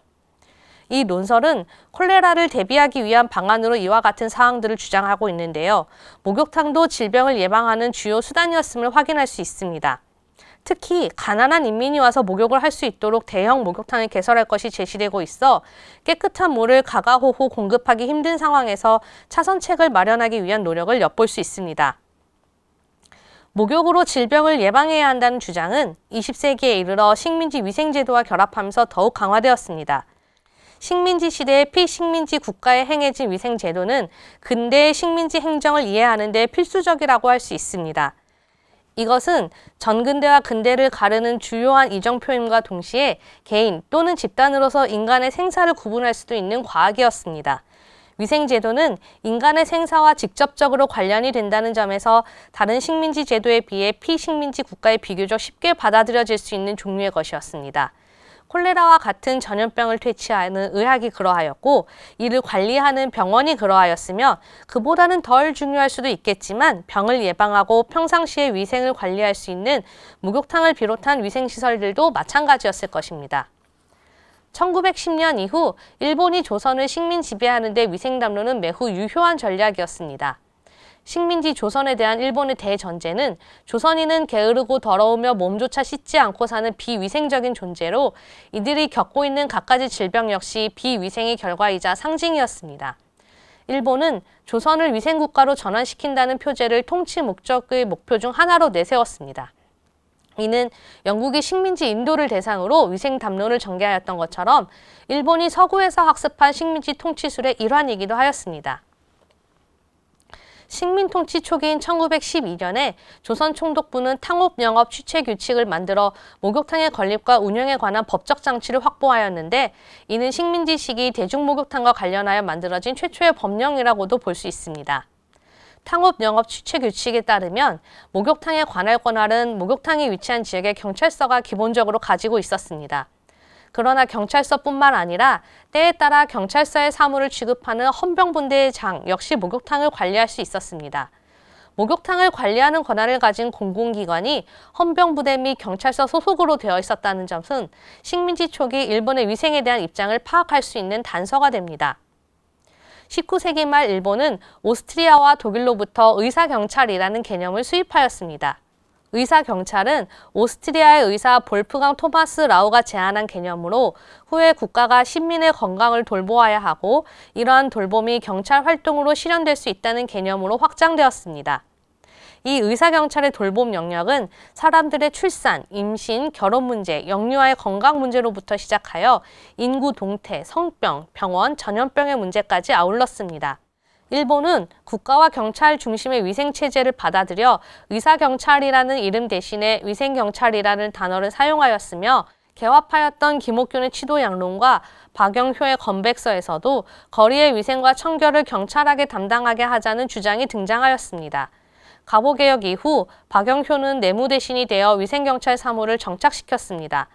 이 논설은 콜레라를 대비하기 위한 방안으로 이와 같은 사항들을 주장하고 있는데요. 목욕탕도 질병을 예방하는 주요 수단이었음을 확인할 수 있습니다. 특히 가난한 인민이 와서 목욕을 할 수 있도록 대형 목욕탕을 개설할 것이 제시되고 있어 깨끗한 물을 가가호호 공급하기 힘든 상황에서 차선책을 마련하기 위한 노력을 엿볼 수 있습니다. 목욕으로 질병을 예방해야 한다는 주장은 20세기에 이르러 식민지 위생제도와 결합하면서 더욱 강화되었습니다. 식민지 시대의 피식민지 국가에 행해진 위생제도는 근대의 식민지 행정을 이해하는 데 필수적이라고 할 수 있습니다. 이것은 전근대와 근대를 가르는 주요한 이정표임과 동시에 개인 또는 집단으로서 인간의 생사를 구분할 수도 있는 과학이었습니다. 위생제도는 인간의 생사와 직접적으로 관련이 된다는 점에서 다른 식민지 제도에 비해 피식민지 국가에 비교적 쉽게 받아들여질 수 있는 종류의 것이었습니다. 콜레라와 같은 전염병을 퇴치하는 의학이 그러하였고 이를 관리하는 병원이 그러하였으며 그보다는 덜 중요할 수도 있겠지만 병을 예방하고 평상시에 위생을 관리할 수 있는 목욕탕을 비롯한 위생시설들도 마찬가지였을 것입니다. 1910년 이후 일본이 조선을 식민 지배하는 데 위생 담론은 매우 유효한 전략이었습니다. 식민지 조선에 대한 일본의 대전제는 조선인은 게으르고 더러우며 몸조차 씻지 않고 사는 비위생적인 존재로 이들이 겪고 있는 갖가지 질병 역시 비위생의 결과이자 상징이었습니다. 일본은 조선을 위생국가로 전환시킨다는 표제를 통치 목적의 목표 중 하나로 내세웠습니다. 이는 영국이 식민지 인도를 대상으로 위생 담론을 전개하였던 것처럼 일본이 서구에서 학습한 식민지 통치술의 일환이기도 하였습니다. 식민 통치 초기인 1912년에 조선 총독부는 탕업 영업 취체 규칙을 만들어 목욕탕의 건립과 운영에 관한 법적 장치를 확보하였는데 이는 식민지 시기 대중 목욕탕과 관련하여 만들어진 최초의 법령이라고도 볼 수 있습니다. 탕업 영업 취체 규칙에 따르면 목욕탕에 관할 권한은 목욕탕이 위치한 지역의 경찰서가 기본적으로 가지고 있었습니다. 그러나 경찰서뿐만 아니라 때에 따라 경찰서의 사무를 취급하는 헌병분대의 장 역시 목욕탕을 관리할 수 있었습니다. 목욕탕을 관리하는 권한을 가진 공공기관이 헌병부대 및 경찰서 소속으로 되어 있었다는 점은 식민지 초기 일본의 위생에 대한 입장을 파악할 수 있는 단서가 됩니다. 19세기 말 일본은 오스트리아와 독일로부터 의사경찰이라는 개념을 수입하였습니다. 의사경찰은 오스트리아의 의사 볼프강 토마스 라우가 제안한 개념으로 후에 국가가 시민의 건강을 돌보아야 하고 이러한 돌봄이 경찰 활동으로 실현될 수 있다는 개념으로 확장되었습니다. 이 의사경찰의 돌봄 영역은 사람들의 출산, 임신, 결혼 문제, 영유아의 건강 문제로부터 시작하여 인구 동태, 성병, 병원, 전염병의 문제까지 아울렀습니다. 일본은 국가와 경찰 중심의 위생체제를 받아들여 의사경찰이라는 이름 대신에 위생경찰이라는 단어를 사용하였으며 개화파였던 김옥균의 치도 양론과 박영효의 건백서에서도 거리의 위생과 청결을 경찰하게 담당하게 하자는 주장이 등장하였습니다. 갑오개혁 이후 박영효는 내무대신이 되어 위생경찰 사무를 정착시켰습니다.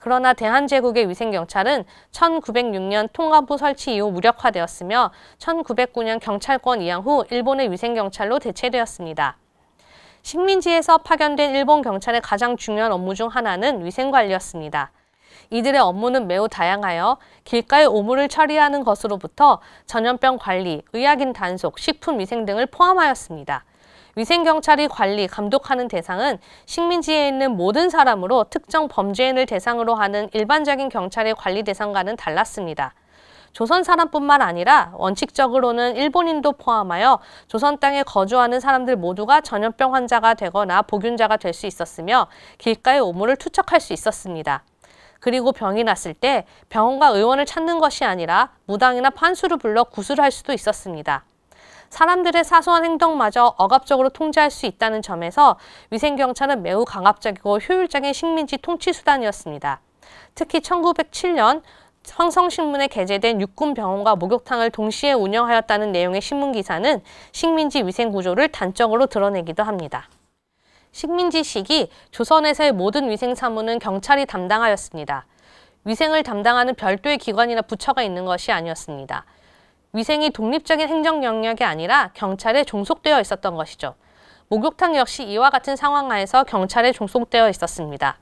그러나 대한제국의 위생경찰은 1906년 통합부 설치 이후 무력화되었으며 1909년 경찰권 이양 후 일본의 위생경찰로 대체되었습니다. 식민지에서 파견된 일본 경찰의 가장 중요한 업무 중 하나는 위생관리였습니다. 이들의 업무는 매우 다양하여 길가의 오물을 처리하는 것으로부터 전염병 관리, 의약인 단속, 식품 위생 등을 포함하였습니다. 위생경찰이 관리, 감독하는 대상은 식민지에 있는 모든 사람으로 특정 범죄인을 대상으로 하는 일반적인 경찰의 관리 대상과는 달랐습니다. 조선 사람뿐만 아니라 원칙적으로는 일본인도 포함하여 조선 땅에 거주하는 사람들 모두가 전염병 환자가 되거나 보균자가 될 수 있었으며 길가에 오물을 투척할 수 있었습니다. 그리고 병이 났을 때 병원과 의원을 찾는 것이 아니라 무당이나 판수를 불러 구슬할 수도 있었습니다. 사람들의 사소한 행동마저 억압적으로 통제할 수 있다는 점에서 위생경찰은 매우 강압적이고 효율적인 식민지 통치수단이었습니다. 특히 1907년 황성신문에 게재된 육군병원과 목욕탕을 동시에 운영하였다는 내용의 신문기사는 식민지 위생구조를 단적으로 드러내기도 합니다. 식민지 시기 조선에서의 모든 위생 사무는 경찰이 담당하였습니다. 위생을 담당하는 별도의 기관이나 부처가 있는 것이 아니었습니다. 위생이 독립적인 행정 영역이 아니라 경찰에 종속되어 있었던 것이죠. 목욕탕 역시 이와 같은 상황하에서 경찰에 종속되어 있었습니다.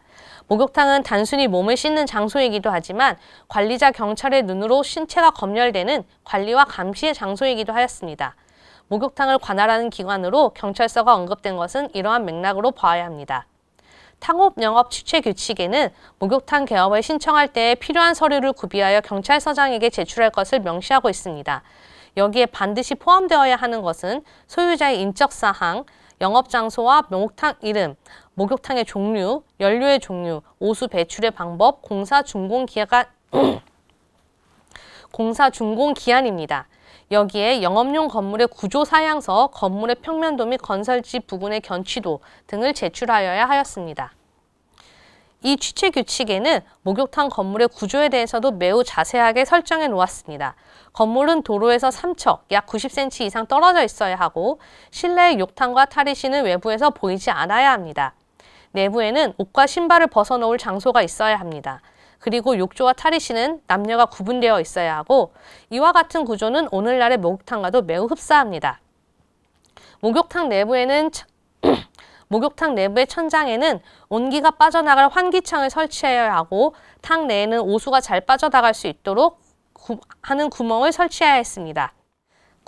목욕탕은 단순히 몸을 씻는 장소이기도 하지만 관리자 경찰의 눈으로 신체가 검열되는 관리와 감시의 장소이기도 하였습니다. 목욕탕을 관할하는 기관으로 경찰서가 언급된 것은 이러한 맥락으로 봐야 합니다. 탕업 영업 취체 규칙에는 목욕탕 개업을 신청할 때 필요한 서류를 구비하여 경찰서장에게 제출할 것을 명시하고 있습니다. 여기에 반드시 포함되어야 하는 것은 소유자의 인적사항, 영업장소와 목욕탕 이름, 목욕탕의 종류, 연료의 종류, 오수 배출의 방법, 공사 준공 기간 공사 준공 기한입니다. 여기에 영업용 건물의 구조 사양서, 건물의 평면도 및 건설지 부근의 견치도 등을 제출하여야 하였습니다. 이 취체 규칙에는 목욕탕 건물의 구조에 대해서도 매우 자세하게 설정해 놓았습니다. 건물은 도로에서 3척, 약 90cm 이상 떨어져 있어야 하고 실내의 욕탕과 탈의실은 외부에서 보이지 않아야 합니다. 내부에는 옷과 신발을 벗어놓을 장소가 있어야 합니다. 그리고 욕조와 탈의실은 남녀가 구분되어 있어야 하고 이와 같은 구조는 오늘날의 목욕탕과도 매우 흡사합니다. 목욕탕 내부에는 목욕탕 내부의 천장에는 온기가 빠져나갈 환기창을 설치해야 하고 탕 내에는 오수가 잘 빠져나갈 수 있도록 구, 하는 구멍을 설치해야 했습니다.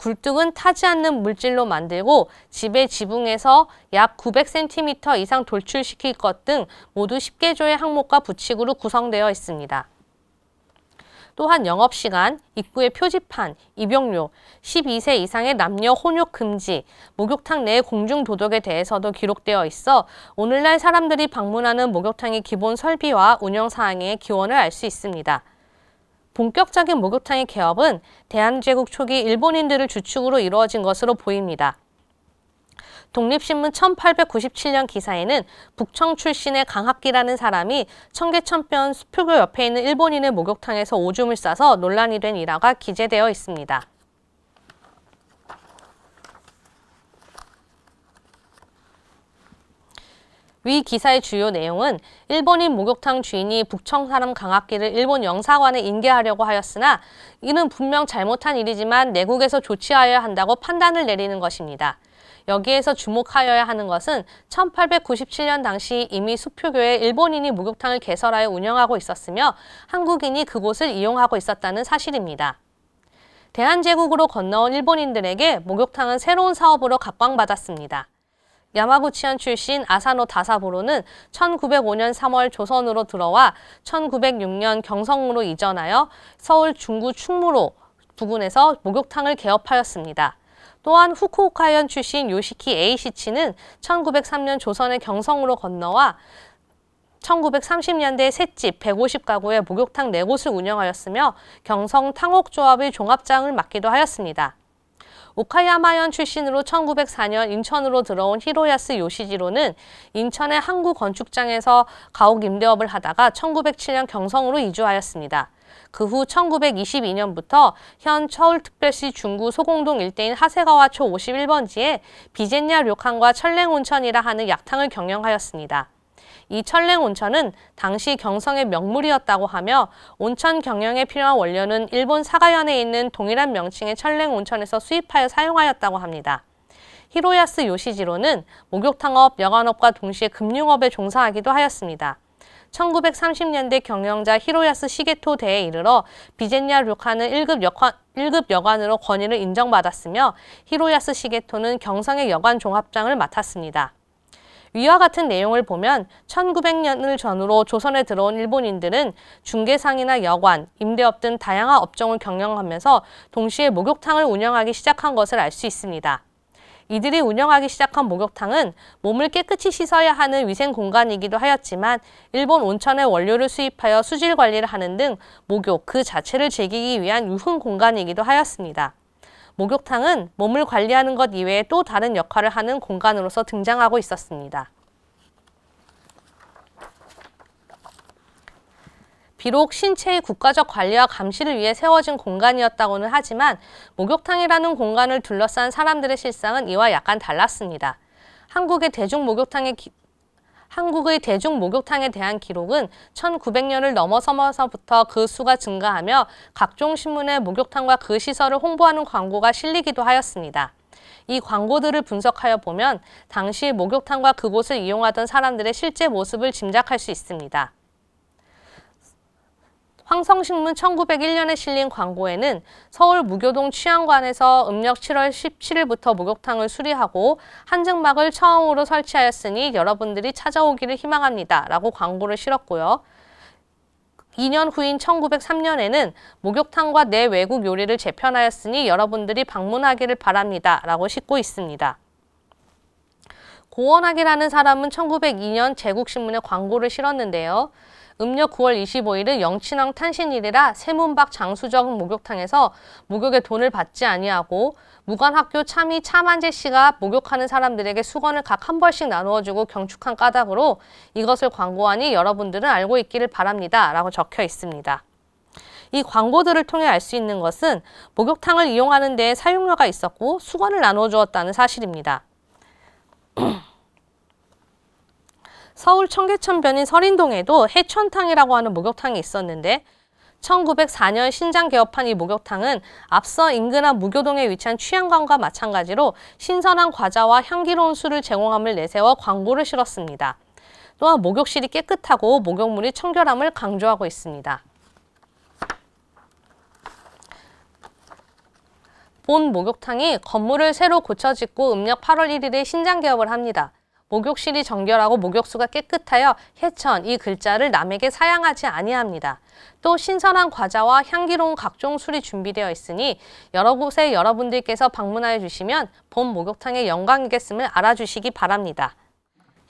굴뚝은 타지 않는 물질로 만들고 집의 지붕에서 약 900cm 이상 돌출시킬 것 등 모두 10개조의 항목과 부칙으로 구성되어 있습니다. 또한 영업시간, 입구의 표지판, 입용료, 12세 이상의 남녀 혼욕 금지, 목욕탕 내 공중 도덕에 대해서도 기록되어 있어 오늘날 사람들이 방문하는 목욕탕의 기본 설비와 운영사항의 기원을 알 수 있습니다. 본격적인 목욕탕의 개업은 대한제국 초기 일본인들을 주축으로 이루어진 것으로 보입니다. 독립신문 1897년 기사에는 북청 출신의 강학기라는 사람이 청계천변 수표교 옆에 있는 일본인의 목욕탕에서 오줌을 싸서 논란이 된 일화가 기재되어 있습니다. 위 기사의 주요 내용은 일본인 목욕탕 주인이 북청 사람 강압기를 일본 영사관에 인계하려고 하였으나 이는 분명 잘못한 일이지만 내국에서 조치하여야 한다고 판단을 내리는 것입니다. 여기에서 주목하여야 하는 것은 1897년 당시 이미 수표교에 일본인이 목욕탕을 개설하여 운영하고 있었으며 한국인이 그곳을 이용하고 있었다는 사실입니다. 대한제국으로 건너온 일본인들에게 목욕탕은 새로운 사업으로 각광받았습니다. 야마구치현 출신 아사노 다사보로는 1905년 3월 조선으로 들어와 1906년 경성으로 이전하여 서울 중구 충무로 부근에서 목욕탕을 개업하였습니다. 또한 후쿠오카현 출신 요시키 에이시치는 1903년 조선의 경성으로 건너와 1930년대 셋집 150가구의 목욕탕 4곳을 운영하였으며 경성 탕옥조합의 종합장을 맡기도 하였습니다. 오카야마현 출신으로 1904년 인천으로 들어온 히로야스 요시지로는 인천의 항구 건축장에서 가옥 임대업을 하다가 1907년 경성으로 이주하였습니다. 그 후 1922년부터 현 서울특별시 중구 소공동 일대인 하세가와초 51번지에 비젠야 료칸과 천랭온천이라 하는 약탕을 경영하였습니다. 이 천랭 온천은 당시 경성의 명물이었다고 하며 온천 경영에 필요한 원료는 일본 사가현에 있는 동일한 명칭의 천랭 온천에서 수입하여 사용하였다고 합니다. 히로야스 요시지로는 목욕탕업, 여관업과 동시에 금융업에 종사하기도 하였습니다. 1930년대 경영자 히로야스 시게토 대에 이르러 비젠야 류카는 1급 여관, 1급 여관으로 권위를 인정받았으며 히로야스 시게토는 경성의 여관 종합장을 맡았습니다. 위와 같은 내용을 보면 1900년을 전후로 조선에 들어온 일본인들은 중개상이나 여관, 임대업 등 다양한 업종을 경영하면서 동시에 목욕탕을 운영하기 시작한 것을 알 수 있습니다. 이들이 운영하기 시작한 목욕탕은 몸을 깨끗이 씻어야 하는 위생 공간이기도 하였지만 일본 온천의 원료를 수입하여 수질 관리를 하는 등 목욕 그 자체를 즐기기 위한 유흥 공간이기도 하였습니다. 목욕탕은 몸을 관리하는 것 이외에 또 다른 역할을 하는 공간으로서 등장하고 있었습니다. 비록 신체의 국가적 관리와 감시를 위해 세워진 공간이었다고는 하지만 목욕탕이라는 공간을 둘러싼 사람들의 실상은 이와 약간 달랐습니다. 한국의 대중목욕탕의 한국의 대중 목욕탕에 대한 기록은 1900년을 넘어서면서부터 그 수가 증가하며 각종 신문에 목욕탕과 그 시설을 홍보하는 광고가 실리기도 하였습니다. 이 광고들을 분석하여 보면 당시 목욕탕과 그곳을 이용하던 사람들의 실제 모습을 짐작할 수 있습니다. 황성신문 1901년에 실린 광고에는 서울 무교동 취향관에서 음력 7월 17일부터 목욕탕을 수리하고 한증막을 처음으로 설치하였으니 여러분들이 찾아오기를 희망합니다. 라고 광고를 실었고요. 2년 후인 1903년에는 목욕탕과 내 외국 요리를 재편하였으니 여러분들이 방문하기를 바랍니다. 라고 싣고 있습니다. 고원학이라는 사람은 1902년 제국신문에 광고를 실었는데요. 음력 9월 25일은 영친왕 탄신일이라 세문박 장수정 목욕탕에서 목욕에 돈을 받지 아니하고 무관학교 참이 차만재 씨가 목욕하는 사람들에게 수건을 각 한 벌씩 나누어주고 경축한 까닭으로 이것을 광고하니 여러분들은 알고 있기를 바랍니다. 라고 적혀 있습니다. 이 광고들을 통해 알 수 있는 것은 목욕탕을 이용하는 데 사용료가 있었고 수건을 나눠 주었다는 사실입니다. 서울 청계천변인 설인동에도 해천탕이라고 하는 목욕탕이 있었는데 1904년 신장 개업한 이 목욕탕은 앞서 인근한 무교동에 위치한 취향관과 마찬가지로 신선한 과자와 향기로운 술을 제공함을 내세워 광고를 실었습니다. 또한 목욕실이 깨끗하고 목욕물이 청결함을 강조하고 있습니다. 본 목욕탕이 건물을 새로 고쳐 짓고 음력 8월 1일에 신장 개업을 합니다. 목욕실이 정결하고 목욕수가 깨끗하여 해천 이 글자를 남에게 사양하지 아니합니다. 또 신선한 과자와 향기로운 각종 술이 준비되어 있으니 여러 곳에 여러분들께서 방문하여 주시면 봄 목욕탕의 영광이겠음을 알아주시기 바랍니다.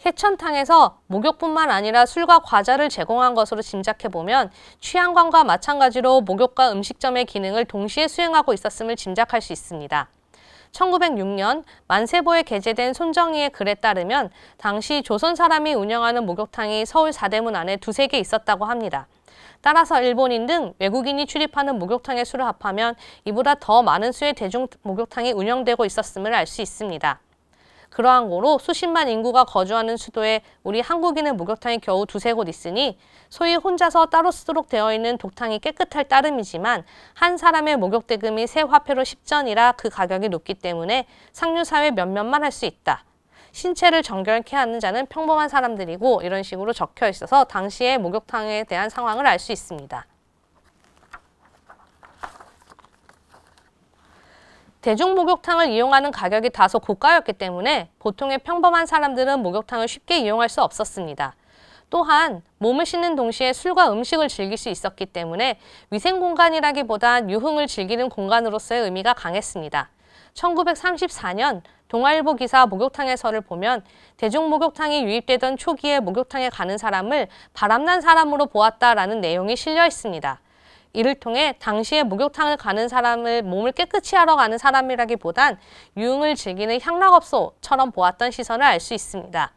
해천탕에서 목욕뿐만 아니라 술과 과자를 제공한 것으로 짐작해보면 취향관과 마찬가지로 목욕과 음식점의 기능을 동시에 수행하고 있었음을 짐작할 수 있습니다. 1906년 만세보에 게재된 손정희의 글에 따르면 당시 조선 사람이 운영하는 목욕탕이 서울 사대문 안에 두세 개 있었다고 합니다. 따라서 일본인 등 외국인이 출입하는 목욕탕의 수를 합하면 이보다 더 많은 수의 대중 목욕탕이 운영되고 있었음을 알 수 있습니다. 그러한 거로 수십만 인구가 거주하는 수도에 우리 한국인의 목욕탕이 겨우 두세 곳 있으니 소위 혼자서 따로 쓰도록 되어 있는 독탕이 깨끗할 따름이지만 한 사람의 목욕 대금이 새 화폐로 10전이라 그 가격이 높기 때문에 상류사회 몇몇만 할 수 있다. 신체를 정결케 하는 자는 평범한 사람들이고 이런 식으로 적혀 있어서 당시의 목욕탕에 대한 상황을 알 수 있습니다. 대중 목욕탕을 이용하는 가격이 다소 고가였기 때문에 보통의 평범한 사람들은 목욕탕을 쉽게 이용할 수 없었습니다. 또한 몸을 씻는 동시에 술과 음식을 즐길 수 있었기 때문에 위생 공간이라기보단 유흥을 즐기는 공간으로서의 의미가 강했습니다. 1934년 동아일보 기사 목욕탕에서를 보면 대중목욕탕이 유입되던 초기에 목욕탕에 가는 사람을 바람난 사람으로 보았다라는 내용이 실려 있습니다. 이를 통해 당시에 목욕탕을 가는 사람을 몸을 깨끗이 하러 가는 사람이라기보단 유흥을 즐기는 향락업소처럼 보았던 시선을 알 수 있습니다.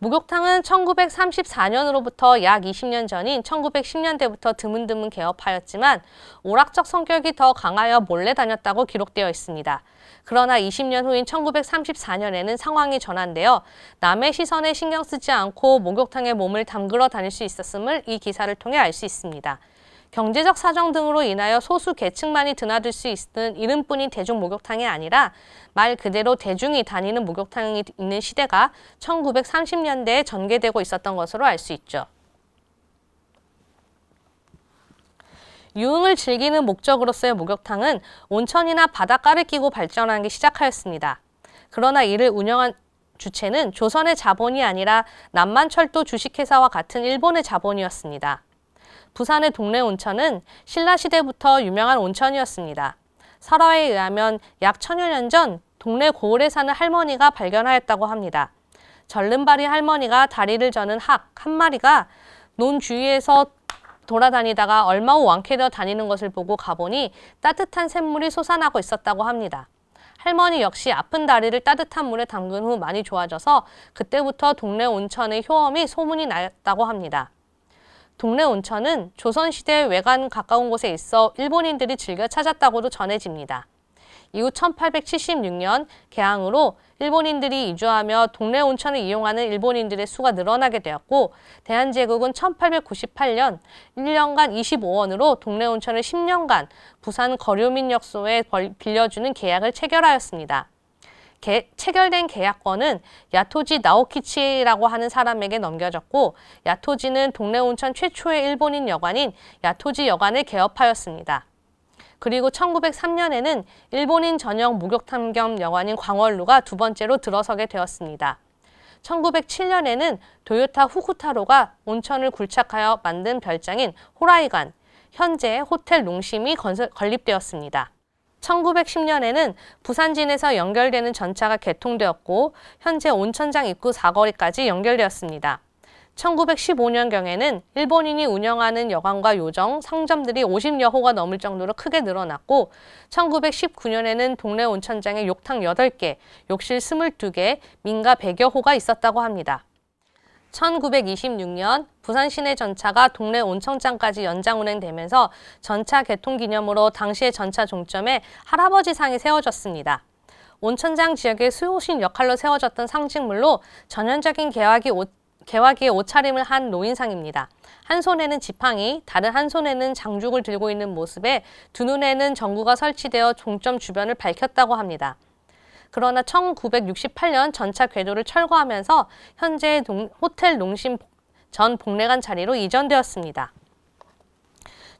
목욕탕은 1934년으로부터 약 20년 전인 1910년대부터 드문드문 개업하였지만 오락적 성격이 더 강하여 몰래 다녔다고 기록되어 있습니다. 그러나 20년 후인 1934년에는 상황이 전환되어 남의 시선에 신경 쓰지 않고 목욕탕에 몸을 담그러 다닐 수 있었음을 이 기사를 통해 알 수 있습니다. 경제적 사정 등으로 인하여 소수 계층만이 드나들 수 있는 이름뿐인 대중 목욕탕이 아니라 말 그대로 대중이 다니는 목욕탕이 있는 시대가 1930년대에 전개되고 있었던 것으로 알 수 있죠. 유흥을 즐기는 목적으로서의 목욕탕은 온천이나 바닷가를 끼고 발전하기 시작하였습니다. 그러나 이를 운영한 주체는 조선의 자본이 아니라 남만철도 주식회사와 같은 일본의 자본이었습니다. 부산의 동래 온천은 신라시대부터 유명한 온천이었습니다. 설화에 의하면 약 천여 년 전동래 고을에 사는 할머니가 발견하였다고 합니다. 절름발이 할머니가 다리를 저는 학 한 마리가 논 주위에서 돌아다니다가 얼마 후 왕쾌되어 다니는 것을 보고 가보니 따뜻한 샘물이 솟아나고 있었다고 합니다. 할머니 역시 아픈 다리를 따뜻한 물에 담근 후 많이 좋아져서 그때부터 동네 온천의 효험이 소문이 났다고 합니다. 동래 온천은 조선시대 외관 가까운 곳에 있어 일본인들이 즐겨 찾았다고도 전해집니다. 이후 1876년 개항으로 일본인들이 이주하며 동래 온천을 이용하는 일본인들의 수가 늘어나게 되었고 대한제국은 1898년 1년간 25원으로 동래 온천을 10년간 부산 거류민역소에 빌려주는 계약을 체결하였습니다. 개, 체결된 계약권은 야토지 나오키치라고 하는 사람에게 넘겨졌고 야토지는 동래 온천 최초의 일본인 여관인 야토지 여관을 개업하였습니다. 그리고 1903년에는 일본인 전용 목욕탐겸 여관인 광월루가 두 번째로 들어서게 되었습니다. 1907년에는 도요타 후쿠타로가 온천을 굴착하여 만든 별장인 호라이간, 현재 호텔 농심이 건립되었습니다. 1910년에는 부산진에서 연결되는 전차가 개통되었고 현재 온천장 입구 사거리까지 연결되었습니다. 1915년경에는 일본인이 운영하는 여관과 요정, 상점들이 50여 호가 넘을 정도로 크게 늘어났고 1919년에는 동네 온천장에 욕탕 8개, 욕실 22개, 민가 100여 호가 있었다고 합니다. 1926년 부산 시내 전차가 동래 온천장까지 연장 운행되면서 전차 개통 기념으로 당시의 전차 종점에 할아버지 상이 세워졌습니다. 온천장 지역의 수호신 역할로 세워졌던 상징물로 전형적인 개화기 옷, 개화기의 옷차림을 한 노인상입니다. 한 손에는 지팡이, 다른 한 손에는 장죽을 들고 있는 모습에 두 눈에는 전구가 설치되어 종점 주변을 밝혔다고 합니다. 그러나 1968년 전차 궤도를 철거하면서 현재 농, 호텔 농심 전 복례관 자리로 이전되었습니다.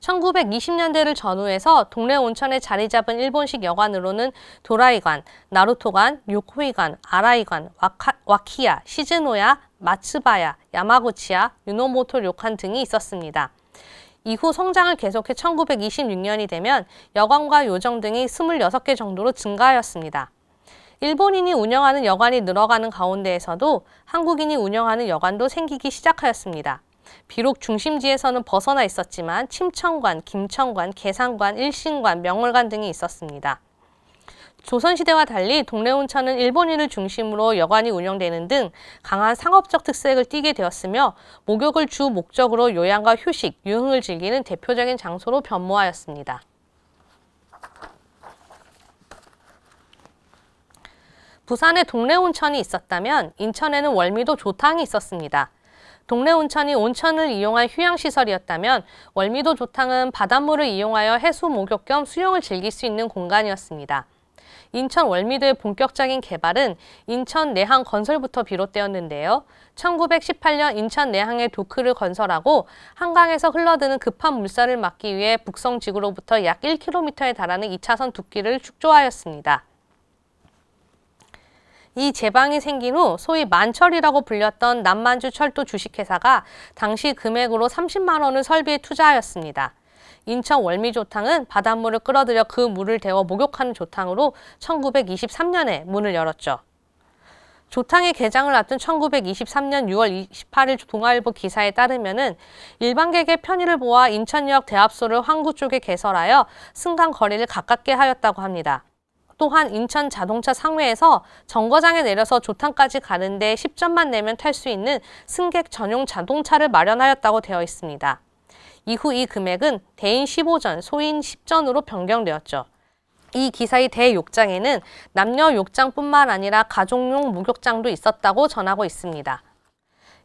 1920년대를 전후해서 동래 온천에 자리 잡은 일본식 여관으로는 도라이관, 나루토관, 요코이관, 아라이관, 와카, 와키야, 시즈노야, 마츠바야, 야마구치야, 유노모토 료칸 등이 있었습니다. 이후 성장을 계속해 1926년이 되면 여관과 요정 등이 26개 정도로 증가하였습니다. 일본인이 운영하는 여관이 늘어가는 가운데에서도 한국인이 운영하는 여관도 생기기 시작하였습니다. 비록 중심지에서는 벗어나 있었지만 침천관, 김천관, 계산관, 일신관, 명월관 등이 있었습니다. 조선시대와 달리 동래 온천은 일본인을 중심으로 여관이 운영되는 등 강한 상업적 특색을 띠게 되었으며 목욕을 주 목적으로 요양과 휴식, 유흥을 즐기는 대표적인 장소로 변모하였습니다. 부산에 동래 온천이 있었다면 인천에는 월미도 조탕이 있었습니다. 동래 온천이 온천을 이용한 휴양시설이었다면 월미도 조탕은 바닷물을 이용하여 해수 목욕 겸 수영을 즐길 수 있는 공간이었습니다. 인천 월미도의 본격적인 개발은 인천 내항 건설부터 비롯되었는데요. 1918년 인천 내항에 도크를 건설하고 한강에서 흘러드는 급한 물살을 막기 위해 북성지구로부터 약 1km에 달하는 2차선 두께를 축조하였습니다. 이 제방이 생긴 후 소위 만철이라고 불렸던 남만주 철도 주식회사가 당시 금액으로 30만 원을 설비에 투자하였습니다. 인천 월미조탕은 바닷물을 끌어들여 그 물을 데워 목욕하는 조탕으로 1923년에 문을 열었죠. 조탕의 개장을 앞둔 1923년 6월 28일 동아일보 기사에 따르면 은 일반객의 편의를 보아 인천역 대합소를 황구 쪽에 개설하여 승강 거리를 가깝게 하였다고 합니다. 또한 인천 자동차 상회에서 정거장에 내려서 조탄까지 가는데 10점만 내면 탈 수 있는 승객 전용 자동차를 마련하였다고 되어 있습니다. 이후 이 금액은 대인 15전, 소인 10전으로 변경되었죠. 이 기사의 대욕장에는 남녀 욕장뿐만 아니라 가족용 목욕장도 있었다고 전하고 있습니다.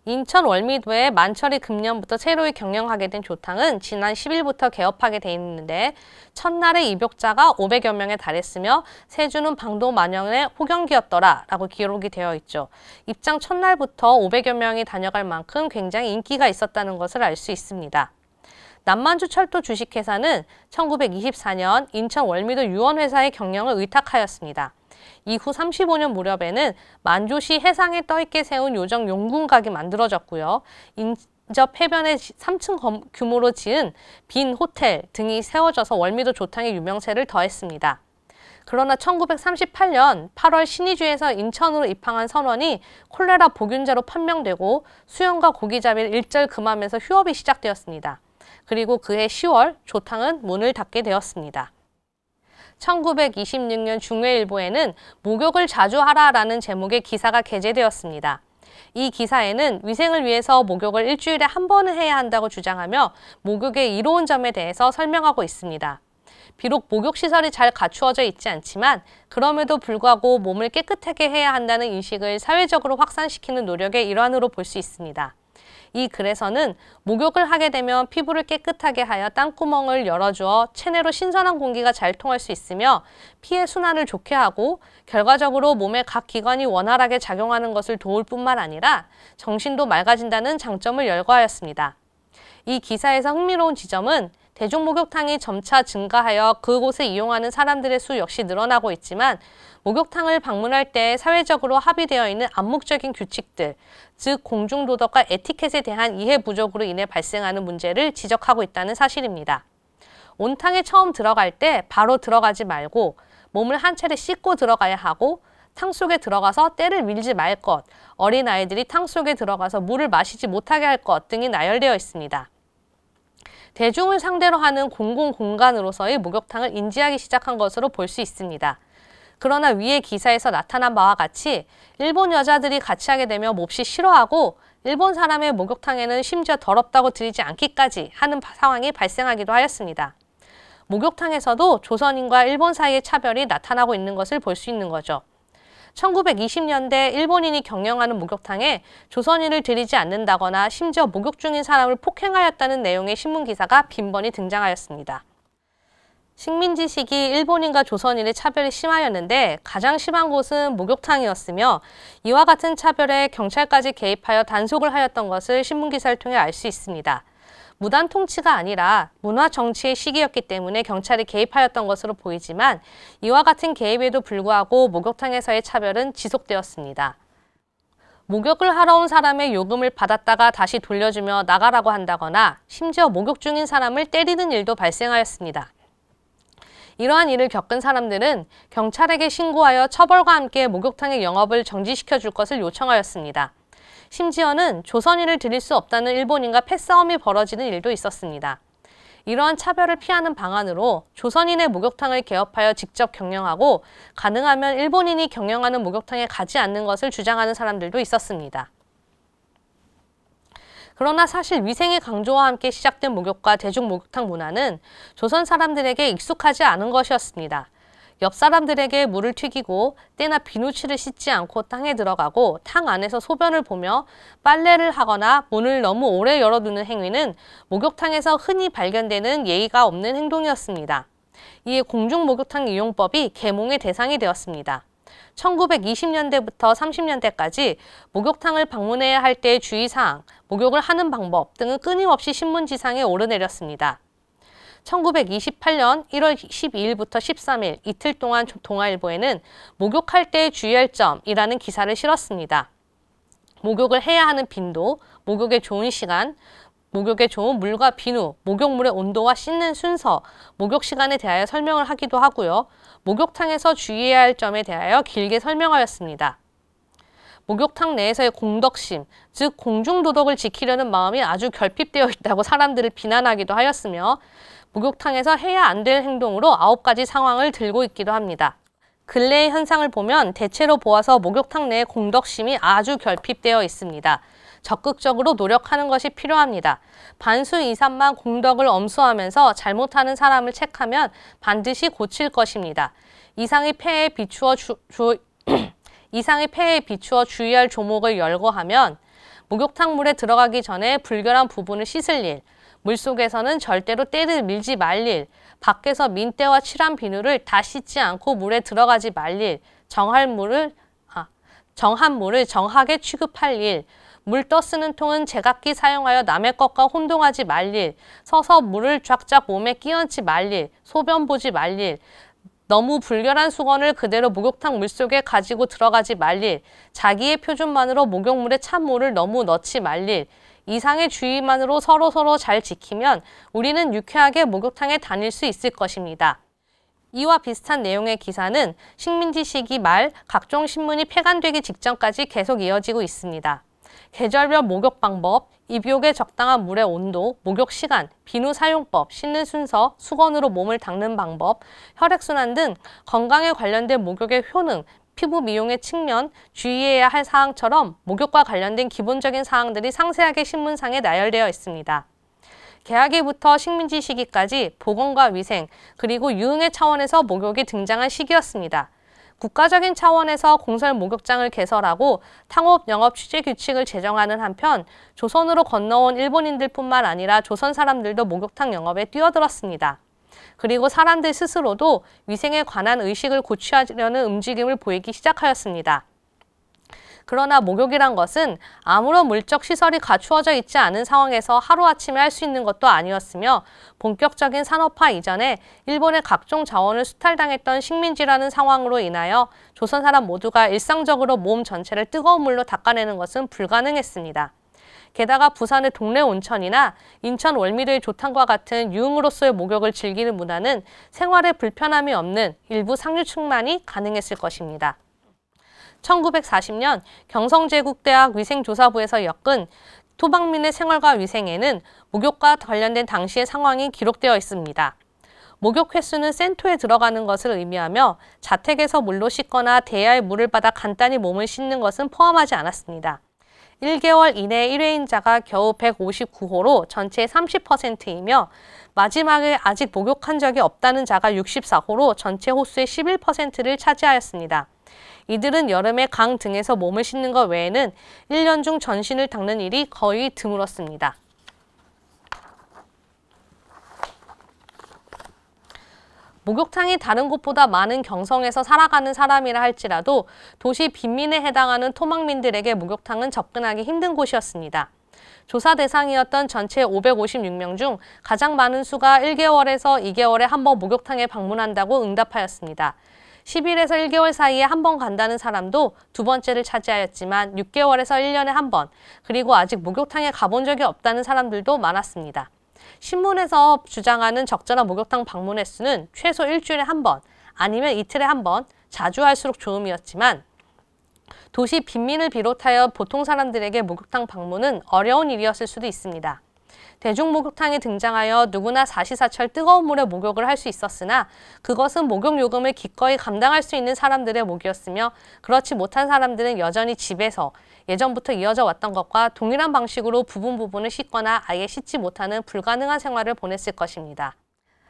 인천 월미도에 만철이 금년부터 새로이 경영하게 된 조탕은 지난 10일부터 개업하게 돼 있는데 첫날에 입욕자가 500여 명에 달했으며 세주는 방도 만영의 호경기였더라 라고 기록이 되어 있죠. 입장 첫날부터 500여 명이 다녀갈 만큼 굉장히 인기가 있었다는 것을 알 수 있습니다. 남만주 철도 주식회사는 1924년 인천 월미도 유원회사의 경영을 의탁하였습니다. 이후 35년 무렵에는 만조시 해상에 떠있게 세운 요정 용궁각이 만들어졌고요. 인접 해변의 3층 규모로 지은 빈 호텔 등이 세워져서 월미도 조탕의 유명세를 더했습니다. 그러나 1938년 8월 신의주에서 인천으로 입항한 선원이 콜레라 보균자로 판명되고 수영과 고기잡이를 일절 금하면서 휴업이 시작되었습니다. 그리고 그해 10월 조탕은 문을 닫게 되었습니다. 1926년 중외일보에는 목욕을 자주 하라라는 제목의 기사가 게재되었습니다. 이 기사에는 위생을 위해서 목욕을 일주일에 한 번은 해야 한다고 주장하며 목욕의 이로운 점에 대해서 설명하고 있습니다. 비록 목욕시설이 잘 갖추어져 있지 않지만 그럼에도 불구하고 몸을 깨끗하게 해야 한다는 인식을 사회적으로 확산시키는 노력의 일환으로 볼 수 있습니다. 이 글에서는 목욕을 하게 되면 피부를 깨끗하게 하여 땅구멍을 열어주어 체내로 신선한 공기가 잘 통할 수 있으며 피의 순환을 좋게 하고 결과적으로 몸의 각 기관이 원활하게 작용하는 것을 도울 뿐만 아니라 정신도 맑아진다는 장점을 열거하였습니다. 이 기사에서 흥미로운 지점은 대중목욕탕이 점차 증가하여 그곳을 이용하는 사람들의 수 역시 늘어나고 있지만 목욕탕을 방문할 때 사회적으로 합의되어 있는 암묵적인 규칙들, 즉 공중도덕과 에티켓에 대한 이해 부족으로 인해 발생하는 문제를 지적하고 있다는 사실입니다. 온탕에 처음 들어갈 때 바로 들어가지 말고 몸을 한 차례 씻고 들어가야 하고 탕 속에 들어가서 때를 밀지 말 것, 어린아이들이 탕 속에 들어가서 물을 마시지 못하게 할 것 등이 나열되어 있습니다. 대중을 상대로 하는 공공공간으로서의 목욕탕을 인지하기 시작한 것으로 볼 수 있습니다. 그러나 위의 기사에서 나타난 바와 같이 일본 여자들이 같이 하게 되며 몹시 싫어하고 일본 사람의 목욕탕에는 심지어 더럽다고 들이지 않기까지 하는 상황이 발생하기도 하였습니다. 목욕탕에서도 조선인과 일본 사이의 차별이 나타나고 있는 것을 볼 수 있는 거죠. 1920년대 일본인이 경영하는 목욕탕에 조선인을 들이지 않는다거나 심지어 목욕 중인 사람을 폭행하였다는 내용의 신문 기사가 빈번히 등장하였습니다. 식민지 시기 일본인과 조선인의 차별이 심하였는데 가장 심한 곳은 목욕탕이었으며 이와 같은 차별에 경찰까지 개입하여 단속을 하였던 것을 신문기사를 통해 알 수 있습니다. 무단 통치가 아니라 문화 정치의 시기였기 때문에 경찰이 개입하였던 것으로 보이지만 이와 같은 개입에도 불구하고 목욕탕에서의 차별은 지속되었습니다. 목욕을 하러 온 사람의 요금을 받았다가 다시 돌려주며 나가라고 한다거나 심지어 목욕 중인 사람을 때리는 일도 발생하였습니다. 이러한 일을 겪은 사람들은 경찰에게 신고하여 처벌과 함께 목욕탕의 영업을 정지시켜 줄 것을 요청하였습니다. 심지어는 조선인을 드릴 수 없다는 일본인과 패싸움이 벌어지는 일도 있었습니다. 이러한 차별을 피하는 방안으로 조선인의 목욕탕을 개업하여 직접 경영하고 가능하면 일본인이 경영하는 목욕탕에 가지 않는 것을 주장하는 사람들도 있었습니다. 그러나 사실 위생의 강조와 함께 시작된 목욕과 대중 목욕탕 문화는 조선 사람들에게 익숙하지 않은 것이었습니다. 옆 사람들에게 물을 튀기고 때나 비누칠을 씻지 않고 땅에 들어가고 탕 안에서 소변을 보며 빨래를 하거나 문을 너무 오래 열어두는 행위는 목욕탕에서 흔히 발견되는 예의가 없는 행동이었습니다. 이에 공중목욕탕 이용법이 개몽의 대상이 되었습니다. 1920년대부터 30년대까지 목욕탕을 방문해야 할 때의 주의사항, 목욕을 하는 방법 등은 끊임없이 신문지상에 오르내렸습니다. 1928년 1월 12일부터 13일 이틀 동안 동아일보에는 목욕할 때 주의할 점이라는 기사를 실었습니다. 목욕을 해야 하는 빈도, 목욕에 좋은 시간, 목욕에 좋은 물과 비누, 목욕물의 온도와 씻는 순서, 목욕 시간에 대하여 설명을 하기도 하고요. 목욕탕에서 주의해야 할 점에 대하여 길게 설명하였습니다. 목욕탕 내에서의 공덕심, 즉 공중도덕을 지키려는 마음이 아주 결핍되어 있다고 사람들을 비난하기도 하였으며 목욕탕에서 해야 안 될 행동으로 아홉 가지 상황을 들고 있기도 합니다. 근래의 현상을 보면 대체로 보아서 목욕탕 내의 공덕심이 아주 결핍되어 있습니다. 적극적으로 노력하는 것이 필요합니다. 반수 이상만 공덕을 엄수하면서 잘못하는 사람을 책하면 반드시 고칠 것입니다. 이상의 폐에 비추어 주, 주 이상의 폐에 비추어 주의할 조목을 열거하면 목욕탕 물에 들어가기 전에 불결한 부분을 씻을 일, 물속에서는 절대로 때를 밀지 말일, 밖에서 민때와 칠한 비누를 다 씻지 않고 물에 들어가지 말일, 정할 물을 아, 정한 물을 정하게 취급할 일, 물 떠쓰는 통은 제각기 사용하여 남의 것과 혼동하지 말일, 서서 물을 쫙쫙 몸에 끼얹지 말일, 소변 보지 말일, 너무 불결한 수건을 그대로 목욕탕 물속에 가지고 들어가지 말릴, 자기의 표준만으로 목욕물에 찬물을 너무 넣지 말릴, 이상의 주의만으로 서로 서로 잘 지키면 우리는 유쾌하게 목욕탕에 다닐 수 있을 것입니다. 이와 비슷한 내용의 기사는 식민지 시기 말 각종 신문이 폐간되기 직전까지 계속 이어지고 있습니다. 계절별 목욕 방법, 입욕에 적당한 물의 온도, 목욕 시간, 비누 사용법, 씻는 순서, 수건으로 몸을 닦는 방법, 혈액순환 등 건강에 관련된 목욕의 효능, 피부 미용의 측면, 주의해야 할 사항처럼 목욕과 관련된 기본적인 사항들이 상세하게 신문상에 나열되어 있습니다. 개학기부터 식민지 시기까지 보건과 위생, 그리고 유흥의 차원에서 목욕이 등장한 시기였습니다. 국가적인 차원에서 공설 목욕장을 개설하고 탕업 영업 취재 규칙을 제정하는 한편 조선으로 건너온 일본인들뿐만 아니라 조선 사람들도 목욕탕 영업에 뛰어들었습니다. 그리고 사람들 스스로도 위생에 관한 의식을 고취하려는 움직임을 보이기 시작하였습니다. 그러나 목욕이란 것은 아무런 물적 시설이 갖추어져 있지 않은 상황에서 하루아침에 할 수 있는 것도 아니었으며 본격적인 산업화 이전에 일본의 각종 자원을 수탈당했던 식민지라는 상황으로 인하여 조선 사람 모두가 일상적으로 몸 전체를 뜨거운 물로 닦아내는 것은 불가능했습니다. 게다가 부산의 동네 온천이나 인천 월미도의 조탕과 같은 유흥으로서의 목욕을 즐기는 문화는 생활에 불편함이 없는 일부 상류층만이 가능했을 것입니다. 1940년 경성제국대학 위생조사부에서 엮은 토박민의 생활과 위생에는 목욕과 관련된 당시의 상황이 기록되어 있습니다. 목욕 횟수는 센토에 들어가는 것을 의미하며 자택에서 물로 씻거나 대야의 물을 받아 간단히 몸을 씻는 것은 포함하지 않았습니다. 1개월 이내 1회인자가 겨우 159호로 전체의 30%이며 마지막에 아직 목욕한 적이 없다는 자가 64호로 전체 호수의 11%를 차지하였습니다. 이들은 여름에 강 등에서 몸을 씻는 것 외에는 1년 중 전신을 닦는 일이 거의 드물었습니다. 목욕탕이 다른 곳보다 많은 경성에서 살아가는 사람이라 할지라도 도시 빈민에 해당하는 토막민들에게 목욕탕은 접근하기 힘든 곳이었습니다. 조사 대상이었던 전체 556명 중 가장 많은 수가 1개월에서 2개월에 한번 목욕탕에 방문한다고 응답하였습니다. 10일에서 1개월 사이에 한 번 간다는 사람도 두 번째를 차지하였지만 6개월에서 1년에 한 번, 그리고 아직 목욕탕에 가본 적이 없다는 사람들도 많았습니다. 신문에서 주장하는 적절한 목욕탕 방문 횟수는 최소 일주일에 한 번, 아니면 이틀에 한 번, 자주 할수록 좋음이었지만 도시 빈민을 비롯하여 보통 사람들에게 목욕탕 방문은 어려운 일이었을 수도 있습니다. 대중목욕탕에 등장하여 누구나 사시사철 뜨거운 물에 목욕을 할 수 있었으나 그것은 목욕 요금을 기꺼이 감당할 수 있는 사람들의 목이었으며 그렇지 못한 사람들은 여전히 집에서 예전부터 이어져 왔던 것과 동일한 방식으로 부분 부분을 씻거나 아예 씻지 못하는 불가능한 생활을 보냈을 것입니다.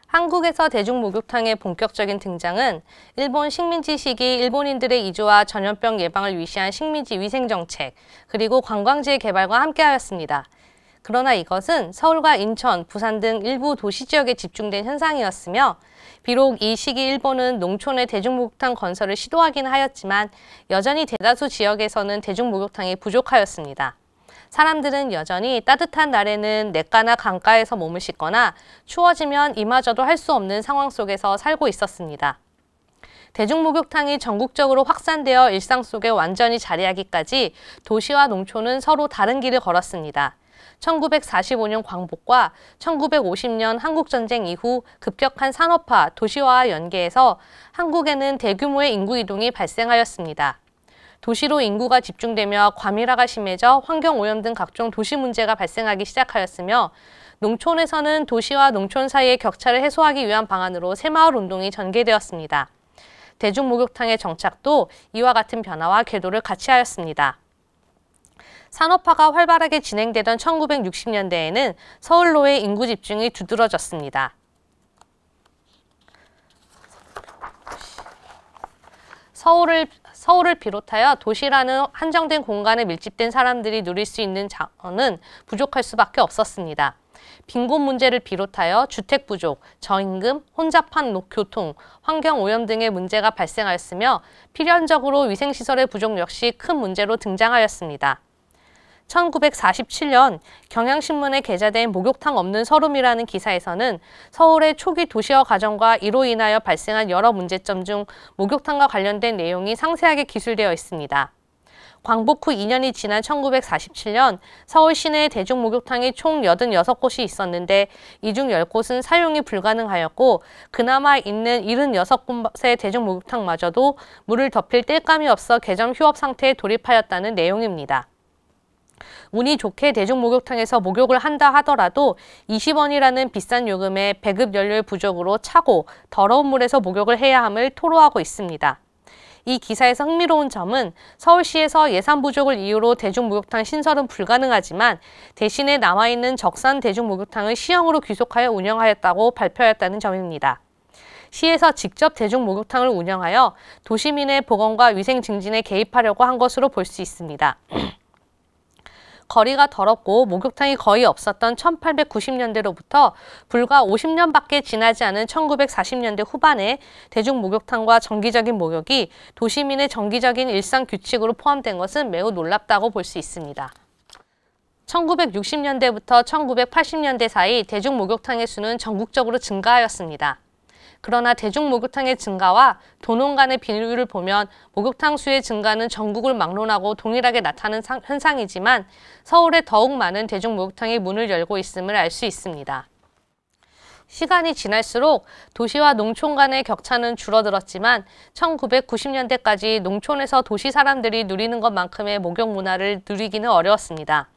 한국에서 대중목욕탕의 본격적인 등장은 일본 식민지 시기 일본인들의 이주와 전염병 예방을 위시한 식민지 위생정책, 그리고 관광지의 개발과 함께하였습니다. 그러나 이것은 서울과 인천, 부산 등 일부 도시 지역에 집중된 현상이었으며 비록 이 시기 일본은 농촌의 대중목욕탕 건설을 시도하긴 하였지만 여전히 대다수 지역에서는 대중목욕탕이 부족하였습니다. 사람들은 여전히 따뜻한 날에는 냇가나 강가에서 몸을 씻거나 추워지면 이마저도 할 수 없는 상황 속에서 살고 있었습니다. 대중목욕탕이 전국적으로 확산되어 일상 속에 완전히 자리하기까지 도시와 농촌은 서로 다른 길을 걸었습니다. 1945년 광복과 1950년 한국전쟁 이후 급격한 산업화, 도시화와 연계해서 한국에는 대규모의 인구 이동이 발생하였습니다. 도시로 인구가 집중되며 과밀화가 심해져 환경오염 등 각종 도시 문제가 발생하기 시작하였으며 농촌에서는 도시와 농촌 사이의 격차를 해소하기 위한 방안으로 새마을 운동이 전개되었습니다. 대중목욕탕의 정착도 이와 같은 변화와 궤도를 같이 하였습니다. 산업화가 활발하게 진행되던 1960년대에는 서울로의 인구 집중이 두드러졌습니다. 서울을 서울을 비롯하여 도시라는 한정된 공간에 밀집된 사람들이 누릴 수 있는 자원은 부족할 수밖에 없었습니다. 빈곤 문제를 비롯하여 주택 부족, 저임금, 혼잡한 교통, 환경 오염 등의 문제가 발생하였으며 필연적으로 위생시설의 부족 역시 큰 문제로 등장하였습니다. 1947년 경향신문에 게재된 목욕탕 없는 서름이라는 기사에서는 서울의 초기 도시화 과정과 이로 인하여 발생한 여러 문제점 중 목욕탕과 관련된 내용이 상세하게 기술되어 있습니다. 광복 후 2년이 지난 1947년 서울 시내에 대중목욕탕이 총 86곳이 있었는데 이 중 10곳은 사용이 불가능하였고 그나마 있는 76곳의 대중목욕탕마저도 물을 덮일 땔감이 없어 개점 휴업 상태에 돌입하였다는 내용입니다. 운이 좋게 대중목욕탕에서 목욕을 한다 하더라도 20원이라는 비싼 요금에 배급 연료의 부족으로 차고 더러운 물에서 목욕을 해야 함을 토로하고 있습니다. 이 기사에서 흥미로운 점은 서울시에서 예산 부족을 이유로 대중목욕탕 신설은 불가능하지만 대신에 남아있는 적산 대중목욕탕을 시형으로 귀속하여 운영하였다고 발표하였다는 점입니다. 시에서 직접 대중목욕탕을 운영하여 도시민의 보건과 위생 증진에 개입하려고 한 것으로 볼 수 있습니다. 거리가 더럽고 목욕탕이 거의 없었던 1890년대로부터 불과 50년밖에 지나지 않은 1940년대 후반에 대중 목욕탕과 정기적인 목욕이 도시민의 정기적인 일상 규칙으로 포함된 것은 매우 놀랍다고 볼 수 있습니다. 1960년대부터 1980년대 사이 대중 목욕탕의 수는 전국적으로 증가하였습니다. 그러나 대중 목욕탕의 증가와 도농 간의 비율을 보면 목욕탕 수의 증가는 전국을 막론하고 동일하게 나타나는 현상이지만 서울에 더욱 많은 대중 목욕탕이 문을 열고 있음을 알 수 있습니다. 시간이 지날수록 도시와 농촌 간의 격차는 줄어들었지만 1990년대까지 농촌에서 도시 사람들이 누리는 것만큼의 목욕 문화를 누리기는 어려웠습니다.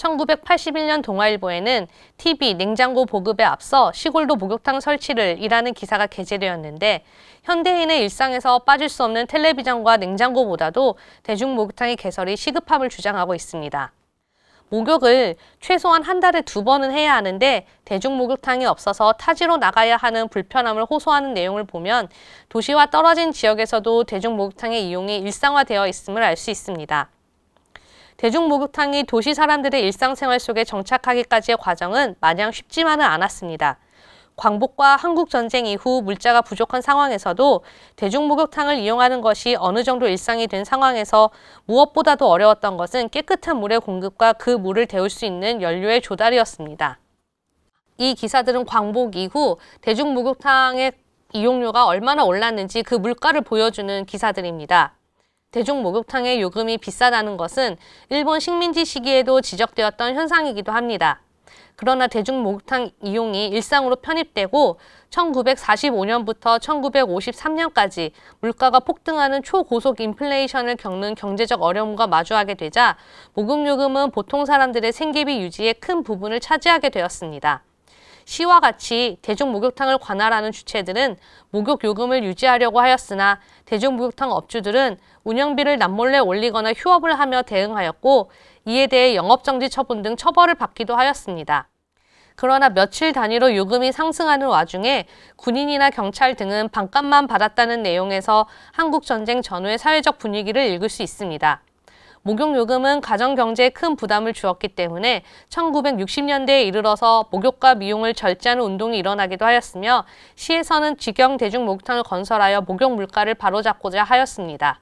1981년 동아일보에는 TV, 냉장고 보급에 앞서 시골도 목욕탕 설치를 이라는 기사가 게재되었는데 현대인의 일상에서 빠질 수 없는 텔레비전과 냉장고보다도 대중목욕탕의 개설이 시급함을 주장하고 있습니다. 목욕을 최소한 한 달에 두 번은 해야 하는데 대중목욕탕이 없어서 타지로 나가야 하는 불편함을 호소하는 내용을 보면 도시와 떨어진 지역에서도 대중목욕탕의 이용이 일상화되어 있음을 알 수 있습니다. 대중목욕탕이 도시 사람들의 일상생활 속에 정착하기까지의 과정은 마냥 쉽지만은 않았습니다. 광복과 한국전쟁 이후 물자가 부족한 상황에서도 대중목욕탕을 이용하는 것이 어느 정도 일상이 된 상황에서 무엇보다도 어려웠던 것은 깨끗한 물의 공급과 그 물을 데울 수 있는 연료의 조달이었습니다. 이 기사들은 광복 이후 대중목욕탕의 이용료가 얼마나 올랐는지 그 물가를 보여주는 기사들입니다. 대중 목욕탕의 요금이 비싸다는 것은 일본 식민지 시기에도 지적되었던 현상이기도 합니다. 그러나 대중 목욕탕 이용이 일상으로 편입되고 1945년부터 1953년까지 물가가 폭등하는 초고속 인플레이션을 겪는 경제적 어려움과 마주하게 되자 목욕요금은 보통 사람들의 생계비 유지에 큰 부분을 차지하게 되었습니다. 시와 같이 대중 목욕탕을 관할하는 주체들은 목욕 요금을 유지하려고 하였으나 대중 목욕탕 업주들은 운영비를 남몰래 올리거나 휴업을 하며 대응하였고 이에 대해 영업정지 처분 등 처벌을 받기도 하였습니다. 그러나 며칠 단위로 요금이 상승하는 와중에 군인이나 경찰 등은 반값만 받았다는 내용에서 한국전쟁 전후의 사회적 분위기를 읽을 수 있습니다. 목욕요금은 가정경제에 큰 부담을 주었기 때문에 1960년대에 이르러서 목욕과 미용을 절제하는 운동이 일어나기도 하였으며 시에서는 직영 대중목욕탕을 건설하여 목욕 물가를 바로잡고자 하였습니다.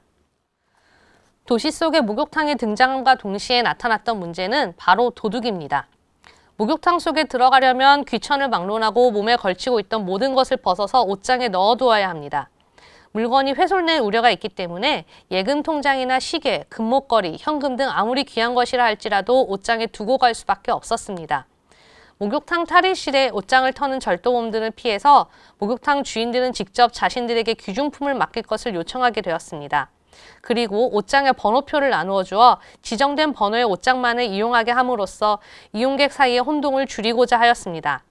도시 속의 목욕탕의 등장과 동시에 나타났던 문제는 바로 도둑입니다. 목욕탕 속에 들어가려면 귀천을 막론하고 몸에 걸치고 있던 모든 것을 벗어서 옷장에 넣어두어야 합니다. 물건이 훼손될 우려가 있기 때문에 예금 통장이나 시계, 금목걸이, 현금 등 아무리 귀한 것이라 할지라도 옷장에 두고 갈 수밖에 없었습니다. 목욕탕 탈의실에 옷장을 터는 절도범들을 피해서 목욕탕 주인들은 직접 자신들에게 귀중품을 맡길 것을 요청하게 되었습니다. 그리고 옷장에 번호표를 나누어 주어 지정된 번호의 옷장만을 이용하게 함으로써 이용객 사이의 혼동을 줄이고자 하였습니다.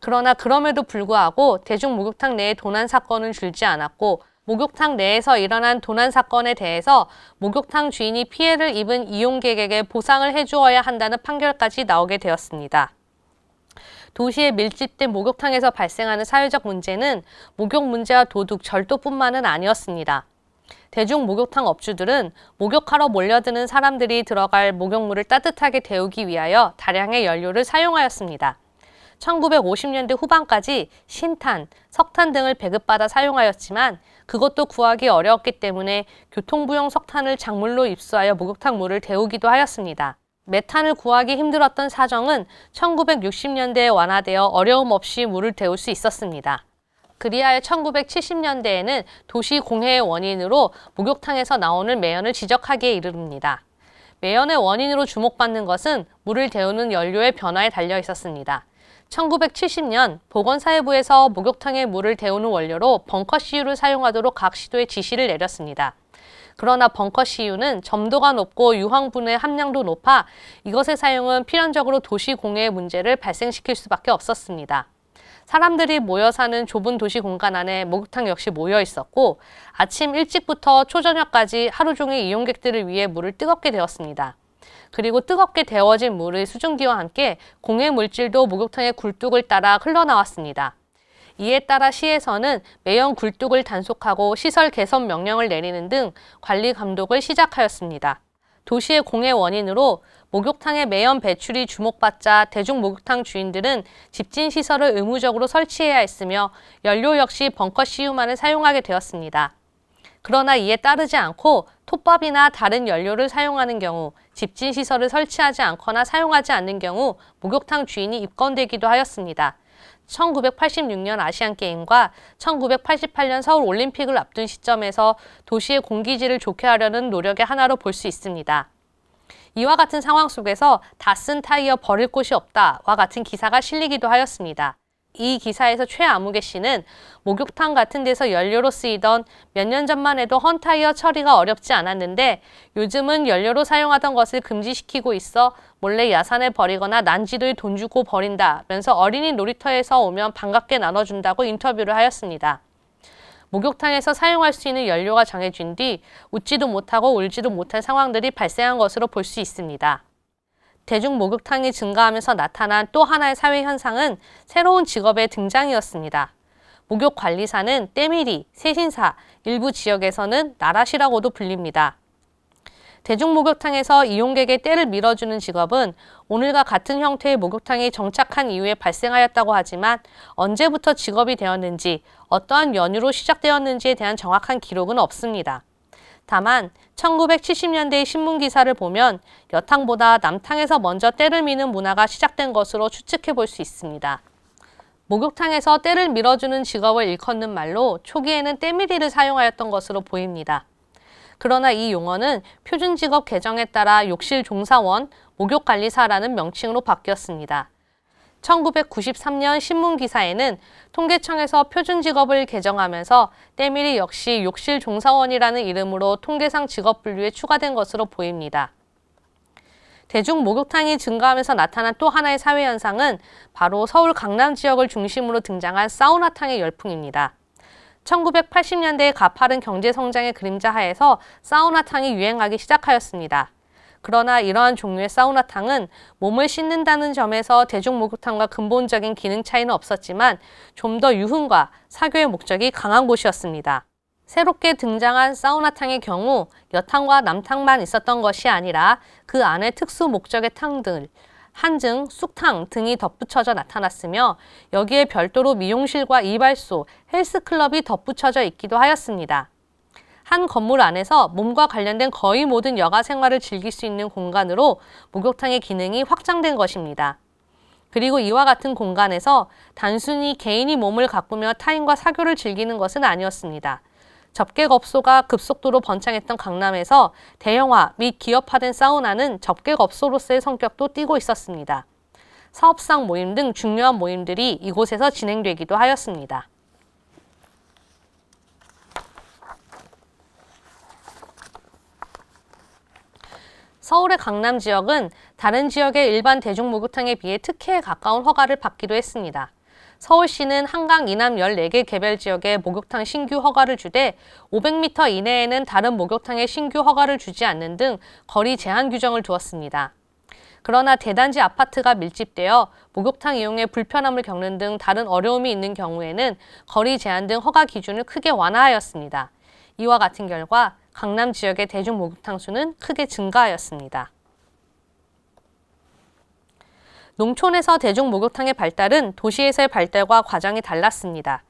그러나 그럼에도 불구하고 대중목욕탕 내에 도난 사건은 줄지 않았고 목욕탕 내에서 일어난 도난 사건에 대해서 목욕탕 주인이 피해를 입은 이용객에게 보상을 해주어야 한다는 판결까지 나오게 되었습니다. 도시의 밀집된 목욕탕에서 발생하는 사회적 문제는 목욕 문제와 도둑, 절도뿐만은 아니었습니다. 대중 목욕탕 업주들은 목욕하러 몰려드는 사람들이 들어갈 목욕물을 따뜻하게 데우기 위하여 다량의 연료를 사용하였습니다. 1950년대 후반까지 신탄, 석탄 등을 배급받아 사용하였지만 그것도 구하기 어려웠기 때문에 교통부용 석탄을 작물로 입수하여 목욕탕물을 데우기도 하였습니다. 메탄을 구하기 힘들었던 사정은 1960년대에 완화되어 어려움 없이 물을 데울 수 있었습니다. 그리하여 1970년대에는 도시 공해의 원인으로 목욕탕에서 나오는 매연을 지적하기에 이릅니다. 매연의 원인으로 주목받는 것은 물을 데우는 연료의 변화에 달려 있었습니다. 1970년 보건사회부에서 목욕탕에 물을 데우는 원료로 벙커 CU를 사용하도록 각 시도에 지시를 내렸습니다. 그러나 벙커 CU는 점도가 높고 유황분의 함량도 높아 이것의 사용은 필연적으로 도시 공해 문제를 발생시킬 수밖에 없었습니다. 사람들이 모여 사는 좁은 도시 공간 안에 목욕탕 역시 모여 있었고 아침 일찍부터 초저녁까지 하루 종일 이용객들을 위해 물을 뜨겁게 되었습니다. 그리고 뜨겁게 데워진 물의 수증기와 함께 공해 물질도 목욕탕의 굴뚝을 따라 흘러나왔습니다. 이에 따라 시에서는 매연 굴뚝을 단속하고 시설 개선 명령을 내리는 등 관리 감독을 시작하였습니다. 도시의 공해 원인으로 목욕탕의 매연 배출이 주목받자 대중 목욕탕 주인들은 집진 시설을 의무적으로 설치해야 했으며 연료 역시 벙커 CU만을 사용하게 되었습니다. 그러나 이에 따르지 않고 톱밥이나 다른 연료를 사용하는 경우 집진시설을 설치하지 않거나 사용하지 않는 경우 목욕탕 주인이 입건되기도 하였습니다. 1986년 아시안게임과 1988년 서울올림픽을 앞둔 시점에서 도시의 공기질을 좋게 하려는 노력의 하나로 볼 수 있습니다. 이와 같은 상황 속에서 다 쓴 타이어 버릴 곳이 없다와 같은 기사가 실리기도 하였습니다. 이 기사에서 최아무개 씨는 목욕탕 같은 데서 연료로 쓰이던 몇 년 전만 해도 헌타이어 처리가 어렵지 않았는데 요즘은 연료로 사용하던 것을 금지시키고 있어 몰래 야산에 버리거나 난지도에 돈 주고 버린다면서 어린이 놀이터에서 오면 반갑게 나눠준다고 인터뷰를 하였습니다. 목욕탕에서 사용할 수 있는 연료가 정해진 뒤 웃지도 못하고 울지도 못한 상황들이 발생한 것으로 볼 수 있습니다. 대중 목욕탕이 증가하면서 나타난 또 하나의 사회 현상은 새로운 직업의 등장이었습니다. 목욕 관리사는 때밀이, 세신사, 일부 지역에서는 나라시라고도 불립니다. 대중 목욕탕에서 이용객의 때를 밀어주는 직업은 오늘과 같은 형태의 목욕탕이 정착한 이후에 발생하였다고 하지만 언제부터 직업이 되었는지 어떠한 연유로 시작되었는지에 대한 정확한 기록은 없습니다. 다만 1970년대의 신문 기사를 보면 여탕보다 남탕에서 먼저 때를 미는 문화가 시작된 것으로 추측해 볼 수 있습니다. 목욕탕에서 때를 밀어주는 직업을 일컫는 말로 초기에는 때밀이를 사용하였던 것으로 보입니다. 그러나 이 용어는 표준직업 개정에 따라 욕실 종사원, 목욕관리사라는 명칭으로 바뀌었습니다. 1993년 신문기사에는 통계청에서 표준직업을 개정하면서 때밀이 역시 욕실 종사원이라는 이름으로 통계상 직업 분류에 추가된 것으로 보입니다. 대중 목욕탕이 증가하면서 나타난 또 하나의 사회 현상은 바로 서울 강남 지역을 중심으로 등장한 사우나탕의 열풍입니다. 1980년대의 가파른 경제 성장의 그림자 하에서 사우나탕이 유행하기 시작하였습니다. 그러나 이러한 종류의 사우나탕은 몸을 씻는다는 점에서 대중목욕탕과 근본적인 기능 차이는 없었지만 좀 더 유흥과 사교의 목적이 강한 곳이었습니다. 새롭게 등장한 사우나탕의 경우 여탕과 남탕만 있었던 것이 아니라 그 안에 특수 목적의 탕들, 한증, 쑥탕 등이 덧붙여져 나타났으며 여기에 별도로 미용실과 이발소, 헬스클럽이 덧붙여져 있기도 하였습니다. 한 건물 안에서 몸과 관련된 거의 모든 여가 생활을 즐길 수 있는 공간으로 목욕탕의 기능이 확장된 것입니다. 그리고 이와 같은 공간에서 단순히 개인이 몸을 가꾸며 타인과 사교를 즐기는 것은 아니었습니다. 접객업소가 급속도로 번창했던 강남에서 대형화 및 기업화된 사우나는 접객업소로서의 성격도 띠고 있었습니다. 사업상 모임 등 중요한 모임들이 이곳에서 진행되기도 하였습니다. 서울의 강남 지역은 다른 지역의 일반 대중목욕탕에 비해 특혜에 가까운 허가를 받기도 했습니다. 서울시는 한강 이남 14개 개별 지역에 목욕탕 신규 허가를 주되 500m 이내에는 다른 목욕탕에 신규 허가를 주지 않는 등 거리 제한 규정을 두었습니다. 그러나 대단지 아파트가 밀집되어 목욕탕 이용에 불편함을 겪는 등 다른 어려움이 있는 경우에는 거리 제한 등 허가 기준을 크게 완화하였습니다. 이와 같은 결과 강남 지역의 대중 목욕탕 수는 크게 증가하였습니다. 농촌에서 대중 목욕탕의 발달은 도시에서의 발달과 과정이 달랐습니다.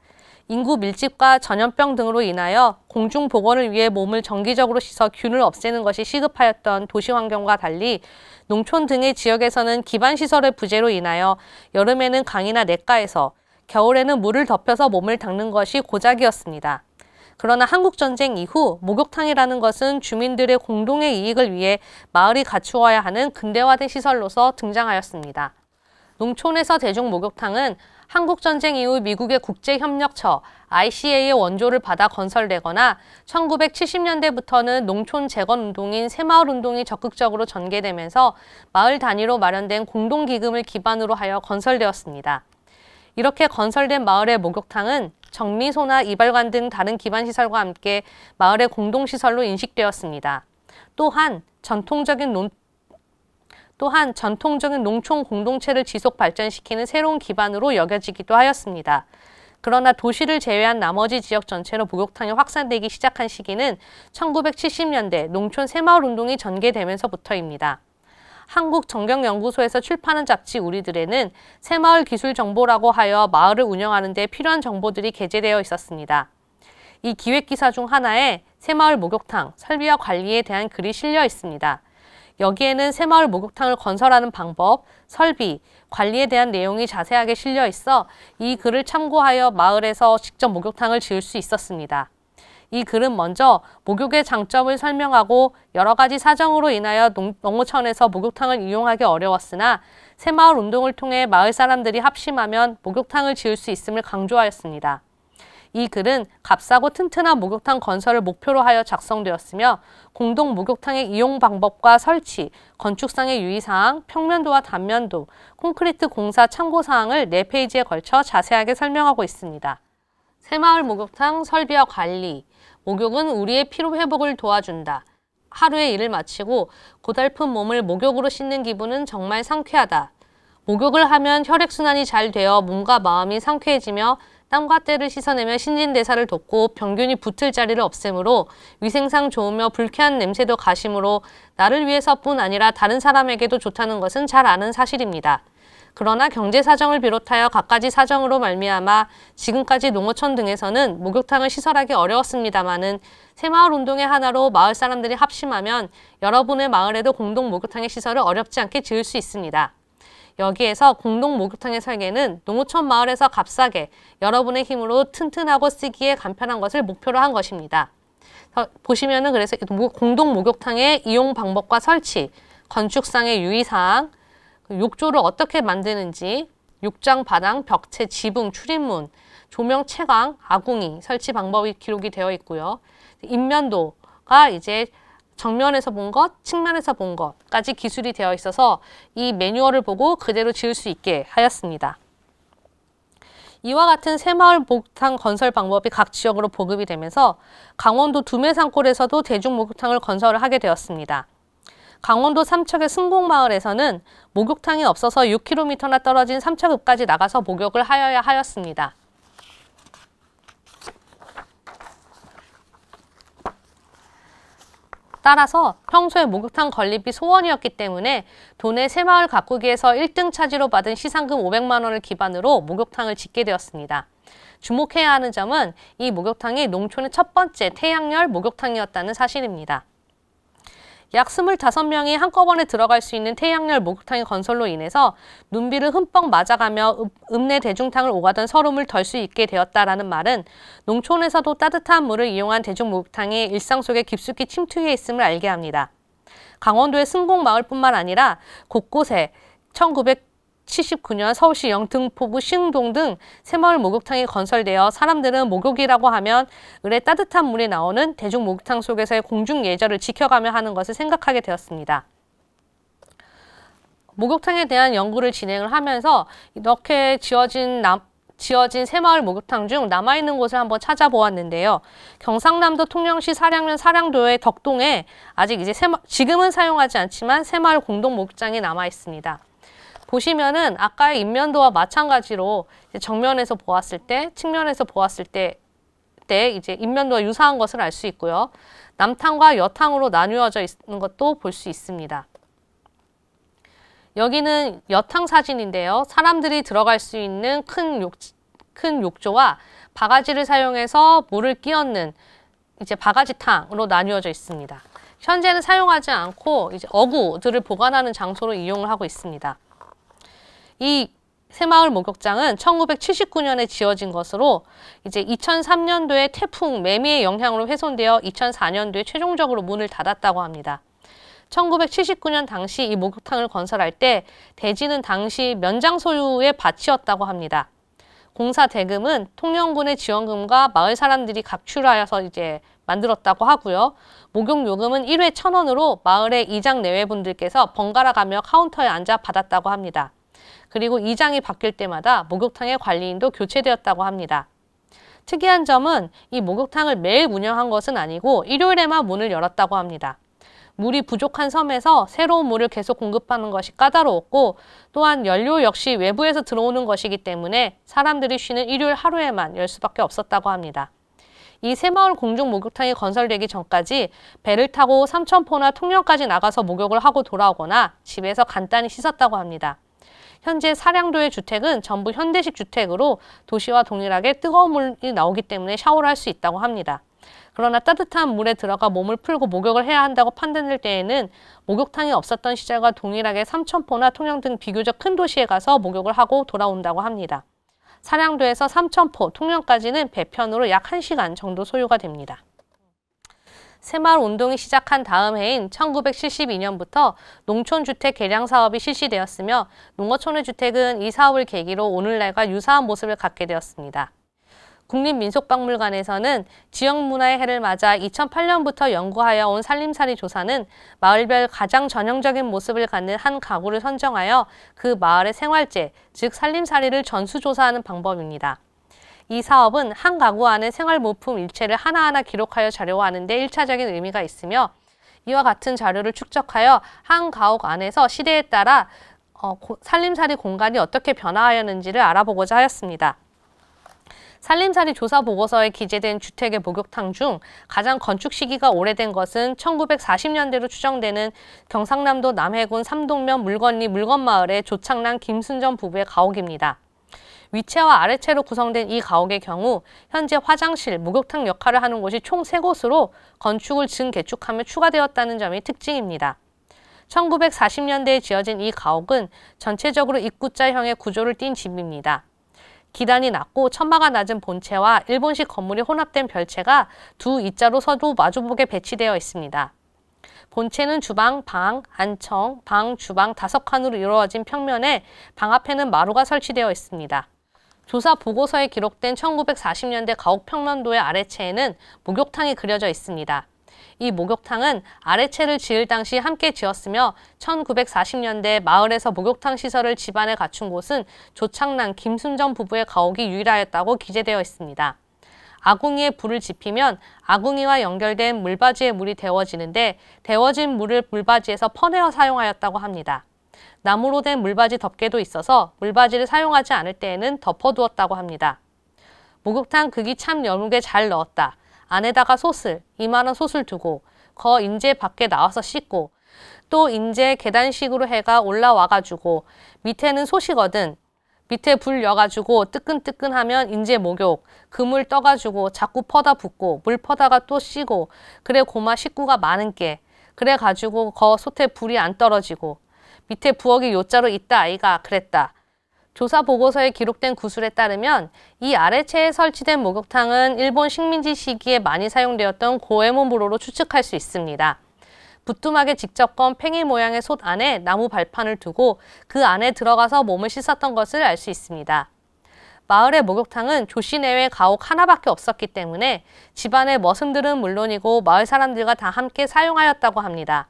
인구 밀집과 전염병 등으로 인하여 공중 보건을 위해 몸을 정기적으로 씻어 균을 없애는 것이 시급하였던 도시 환경과 달리 농촌 등의 지역에서는 기반 시설의 부재로 인하여 여름에는 강이나 냇가에서 겨울에는 물을 덮여서 몸을 닦는 것이 고작이었습니다. 그러나 한국전쟁 이후 목욕탕이라는 것은 주민들의 공동의 이익을 위해 마을이 갖추어야 하는 근대화된 시설로서 등장하였습니다. 농촌에서 대중 목욕탕은 한국전쟁 이후 미국의 국제협력처 ICA의 원조를 받아 건설되거나 1970년대부터는 농촌 재건운동인 새마을운동이 적극적으로 전개되면서 마을 단위로 마련된 공동기금을 기반으로 하여 건설되었습니다. 이렇게 건설된 마을의 목욕탕은 정미소나 이발관 등 다른 기반시설과 함께 마을의 공동시설로 인식되었습니다. 또한 전통적인 논, 또한 전통적인 농촌 공동체를 지속 발전시키는 새로운 기반으로 여겨지기도 하였습니다. 그러나 도시를 제외한 나머지 지역 전체로 목욕탕이 확산되기 시작한 시기는 1970년대 농촌 새마을 운동이 전개되면서부터입니다. 한국전경연구소에서 출판한 잡지 우리들에는 새마을 기술정보라고 하여 마을을 운영하는 데 필요한 정보들이 게재되어 있었습니다. 이 기획기사 중 하나에 새마을 목욕탕 설비와 관리에 대한 글이 실려 있습니다. 여기에는 새마을 목욕탕을 건설하는 방법, 설비, 관리에 대한 내용이 자세하게 실려 있어 이 글을 참고하여 마을에서 직접 목욕탕을 지을 수 있었습니다. 이 글은 먼저 목욕의 장점을 설명하고 여러 가지 사정으로 인하여 농, 농어촌에서 목욕탕을 이용하기 어려웠으나 새마을 운동을 통해 마을 사람들이 합심하면 목욕탕을 지을 수 있음을 강조하였습니다. 이 글은 값싸고 튼튼한 목욕탕 건설을 목표로 하여 작성되었으며 공동 목욕탕의 이용 방법과 설치, 건축상의 유의사항, 평면도와 단면도, 콘크리트 공사 참고사항을 네페이지에 걸쳐 자세하게 설명하고 있습니다. 새마을 목욕탕 설비와 관리 목욕은 우리의 피로 회복을 도와준다. 하루의 일을 마치고 고달픈 몸을 목욕으로 씻는 기분은 정말 상쾌하다. 목욕을 하면 혈액순환이 잘 되어 몸과 마음이 상쾌해지며 땀과 때를 씻어내며 신진대사를 돕고 병균이 붙을 자리를 없애므로 위생상 좋으며 불쾌한 냄새도 가심으로 나를 위해서뿐 아니라 다른 사람에게도 좋다는 것은 잘 아는 사실입니다. 그러나 경제 사정을 비롯하여 갖가지 사정으로 말미암아 지금까지 농어촌 등에서는 목욕탕을 시설하기 어려웠습니다마는 새마을 운동의 하나로 마을 사람들이 합심하면 여러분의 마을에도 공동 목욕탕의 시설을 어렵지 않게 지을 수 있습니다. 여기에서 공동 목욕탕의 설계는 농어촌 마을에서 값싸게 여러분의 힘으로 튼튼하고 쓰기에 간편한 것을 목표로 한 것입니다. 보시면은 그래서 공동 목욕탕의 이용 방법과 설치, 건축상의 유의사항, 욕조를 어떻게 만드는지 욕장 바닥, 벽체, 지붕, 출입문, 조명 채광, 아궁이 설치 방법이 기록이 되어 있고요. 인면도가 이제 정면에서 본 것, 측면에서 본 것까지 기술이 되어 있어서 이 매뉴얼을 보고 그대로 지을 수 있게 하였습니다. 이와 같은 새마을 목탕 건설 방법이 각 지역으로 보급이 되면서 강원도 두메산골에서도 대중 목욕탕을 건설 하게 되었습니다. 강원도 삼척의 승곡마을에서는 목욕탕이 없어서 6km나 떨어진 삼척읍까지 나가서 목욕을 하여야 하였습니다. 따라서 평소에 목욕탕 건립이 소원이었기 때문에 도내 새마을 가꾸기에서 1등 차지로 받은 시상금 500만 원을 기반으로 목욕탕을 짓게 되었습니다. 주목해야 하는 점은 이 목욕탕이 농촌의 첫 번째 태양열 목욕탕이었다는 사실입니다. 약 25명이 한꺼번에 들어갈 수 있는 태양열 목욕탕의 건설로 인해서 눈비를 흠뻑 맞아가며 읍내 대중탕을 오가던 서름을 덜 수 있게 되었다라는 말은 농촌에서도 따뜻한 물을 이용한 대중목욕탕이 일상 속에 깊숙이 침투해 있음을 알게 합니다. 강원도의 승곡마을뿐만 아니라 곳곳에 1 9 0 1979년 서울시 영등포구 신동 등 새마을 목욕탕이 건설되어 사람들은 목욕이라고 하면 을의 따뜻한 물이 나오는 대중 목욕탕 속에서의 공중 예절을 지켜가며 하는 것을 생각하게 되었습니다. 목욕탕에 대한 연구를 진행을 하면서 이렇게 지어진 남, 지어진 새마을 목욕탕 중 남아있는 곳을 한번 찾아보았는데요. 경상남도 통영시 사량면 사량도의 덕동에 아직 이제 새마, 지금은 사용하지 않지만 새마을 공동 목장이 남아 있습니다. 보시면은 아까의 인면도와 마찬가지로 정면에서 보았을 때, 측면에서 보았을 때, 때 이제 인면도와 유사한 것을 알 수 있고요. 남탕과 여탕으로 나누어져 있는 것도 볼 수 있습니다. 여기는 여탕 사진인데요. 사람들이 들어갈 수 있는 큰, 욕, 큰 욕조와 바가지를 사용해서 물을 끼얹는 이제 바가지탕으로 나뉘어져 있습니다. 현재는 사용하지 않고 이제 어구들을 보관하는 장소로 이용을 하고 있습니다. 이 새마을 목욕장은 1979년에 지어진 것으로 이제 2003년도에 태풍 매미의 영향으로 훼손되어 2004년도에 최종적으로 문을 닫았다고 합니다. 1979년 당시 이 목욕탕을 건설할 때 대지는 당시 면장 소유의 밭이었다고 합니다. 공사 대금은 통영군의 지원금과 마을 사람들이 각출하여서 이제 만들었다고 하고요. 목욕 요금은 1회 천원으로 마을의 이장 내외분들께서 번갈아 가며 카운터에 앉아 받았다고 합니다. 그리고 이장이 바뀔 때마다 목욕탕의 관리인도 교체되었다고 합니다. 특이한 점은 이 목욕탕을 매일 운영한 것은 아니고 일요일에만 문을 열었다고 합니다. 물이 부족한 섬에서 새로운 물을 계속 공급하는 것이 까다로웠고 또한 연료 역시 외부에서 들어오는 것이기 때문에 사람들이 쉬는 일요일 하루에만 열 수밖에 없었다고 합니다. 이 새마을 공중 목욕탕이 건설되기 전까지 배를 타고 삼천포나 통영까지 나가서 목욕을 하고 돌아오거나 집에서 간단히 씻었다고 합니다. 현재 사량도의 주택은 전부 현대식 주택으로 도시와 동일하게 뜨거운 물이 나오기 때문에 샤워를 할 수 있다고 합니다. 그러나 따뜻한 물에 들어가 몸을 풀고 목욕을 해야 한다고 판단될 때에는 목욕탕이 없었던 시절과 동일하게 삼천포나 통영 등 비교적 큰 도시에 가서 목욕을 하고 돌아온다고 합니다. 사량도에서 삼천포, 통영까지는 배편으로 약 1시간 정도 소요가 됩니다. 새마을운동이 시작한 다음 해인 1972년부터 농촌주택 개량 사업이 실시되었으며 농어촌의 주택은 이 사업을 계기로 오늘날과 유사한 모습을 갖게 되었습니다. 국립민속박물관에서는 지역문화의 해를 맞아 2008년부터 연구하여 온 살림살이 조사는 마을별 가장 전형적인 모습을 갖는 한 가구를 선정하여 그 마을의 생활재, 즉 살림살이를 전수조사하는 방법입니다. 이 사업은 한 가구 안에 생활모품 일체를 하나하나 기록하여 자료화하는 데 일차적인 의미가 있으며 이와 같은 자료를 축적하여 한 가옥 안에서 시대에 따라 어, 고, 살림살이 공간이 어떻게 변화하였는지를 알아보고자 하였습니다. 살림살이 조사 보고서에 기재된 주택의 목욕탕 중 가장 건축 시기가 오래된 것은 1940년대로 추정되는 경상남도 남해군 삼동면 물건리 물건마을의 조창란 김순전 부부의 가옥입니다. 위채와 아래채로 구성된 이 가옥의 경우 현재 화장실, 목욕탕 역할을 하는 곳이 총 세곳으로 건축을 증개축하며 추가되었다는 점이 특징입니다. 1940년대에 지어진 이 가옥은 전체적으로 입구자형의 구조를 띤 집입니다. 기단이 낮고 천마가 낮은 본체와 일본식 건물이 혼합된 별채가 두 이자로 서도 마주보게 배치되어 있습니다. 본체는 주방, 방, 안청, 방, 주방 다섯 칸으로 이루어진 평면에 방 앞에는 마루가 설치되어 있습니다. 조사 보고서에 기록된 1940년대 가옥평면도의 아래체에는 목욕탕이 그려져 있습니다. 이 목욕탕은 아래체를 지을 당시 함께 지었으며 1940년대 마을에서 목욕탕 시설을 집안에 갖춘 곳은 조창남 김순정 부부의 가옥이 유일하였다고 기재되어 있습니다. 아궁이에 불을 지피면 아궁이와 연결된 물바지에 물이 데워지는데 데워진 물을 물바지에서 퍼내어 사용하였다고 합니다. 나무로 된물받이 덮개도 있어서 물받이를 사용하지 않을 때에는 덮어두었다고 합니다. 목욕탕 극이 참 여무게 잘 넣었다. 안에다가 솥을, 이만한 솥을 두고 거 인제 밖에 나와서 씻고 또 인제 계단식으로 해가 올라와가지고 밑에는 솥이거든. 밑에 불 여가지고 뜨끈뜨끈하면 인제 목욕, 그물 떠가지고 자꾸 퍼다 붓고 물 퍼다가 또 씻고 그래 고마 식구가 많은 게 그래 가지고 거 솥에 불이 안 떨어지고 밑에 부엌이 요자로 있다 아이가 그랬다. 조사 보고서에 기록된 구술에 따르면 이 아래체에 설치된 목욕탕은 일본 식민지 시기에 많이 사용되었던 고해몬 불호로 추측할 수 있습니다. 부뚜막에 직접 건 팽이 모양의 솥 안에 나무 발판을 두고 그 안에 들어가서 몸을 씻었던 것을 알 수 있습니다. 마을의 목욕탕은 조씨 내외 가옥 하나밖에 없었기 때문에 집안의 머슴들은 물론이고 마을 사람들과 다 함께 사용하였다고 합니다.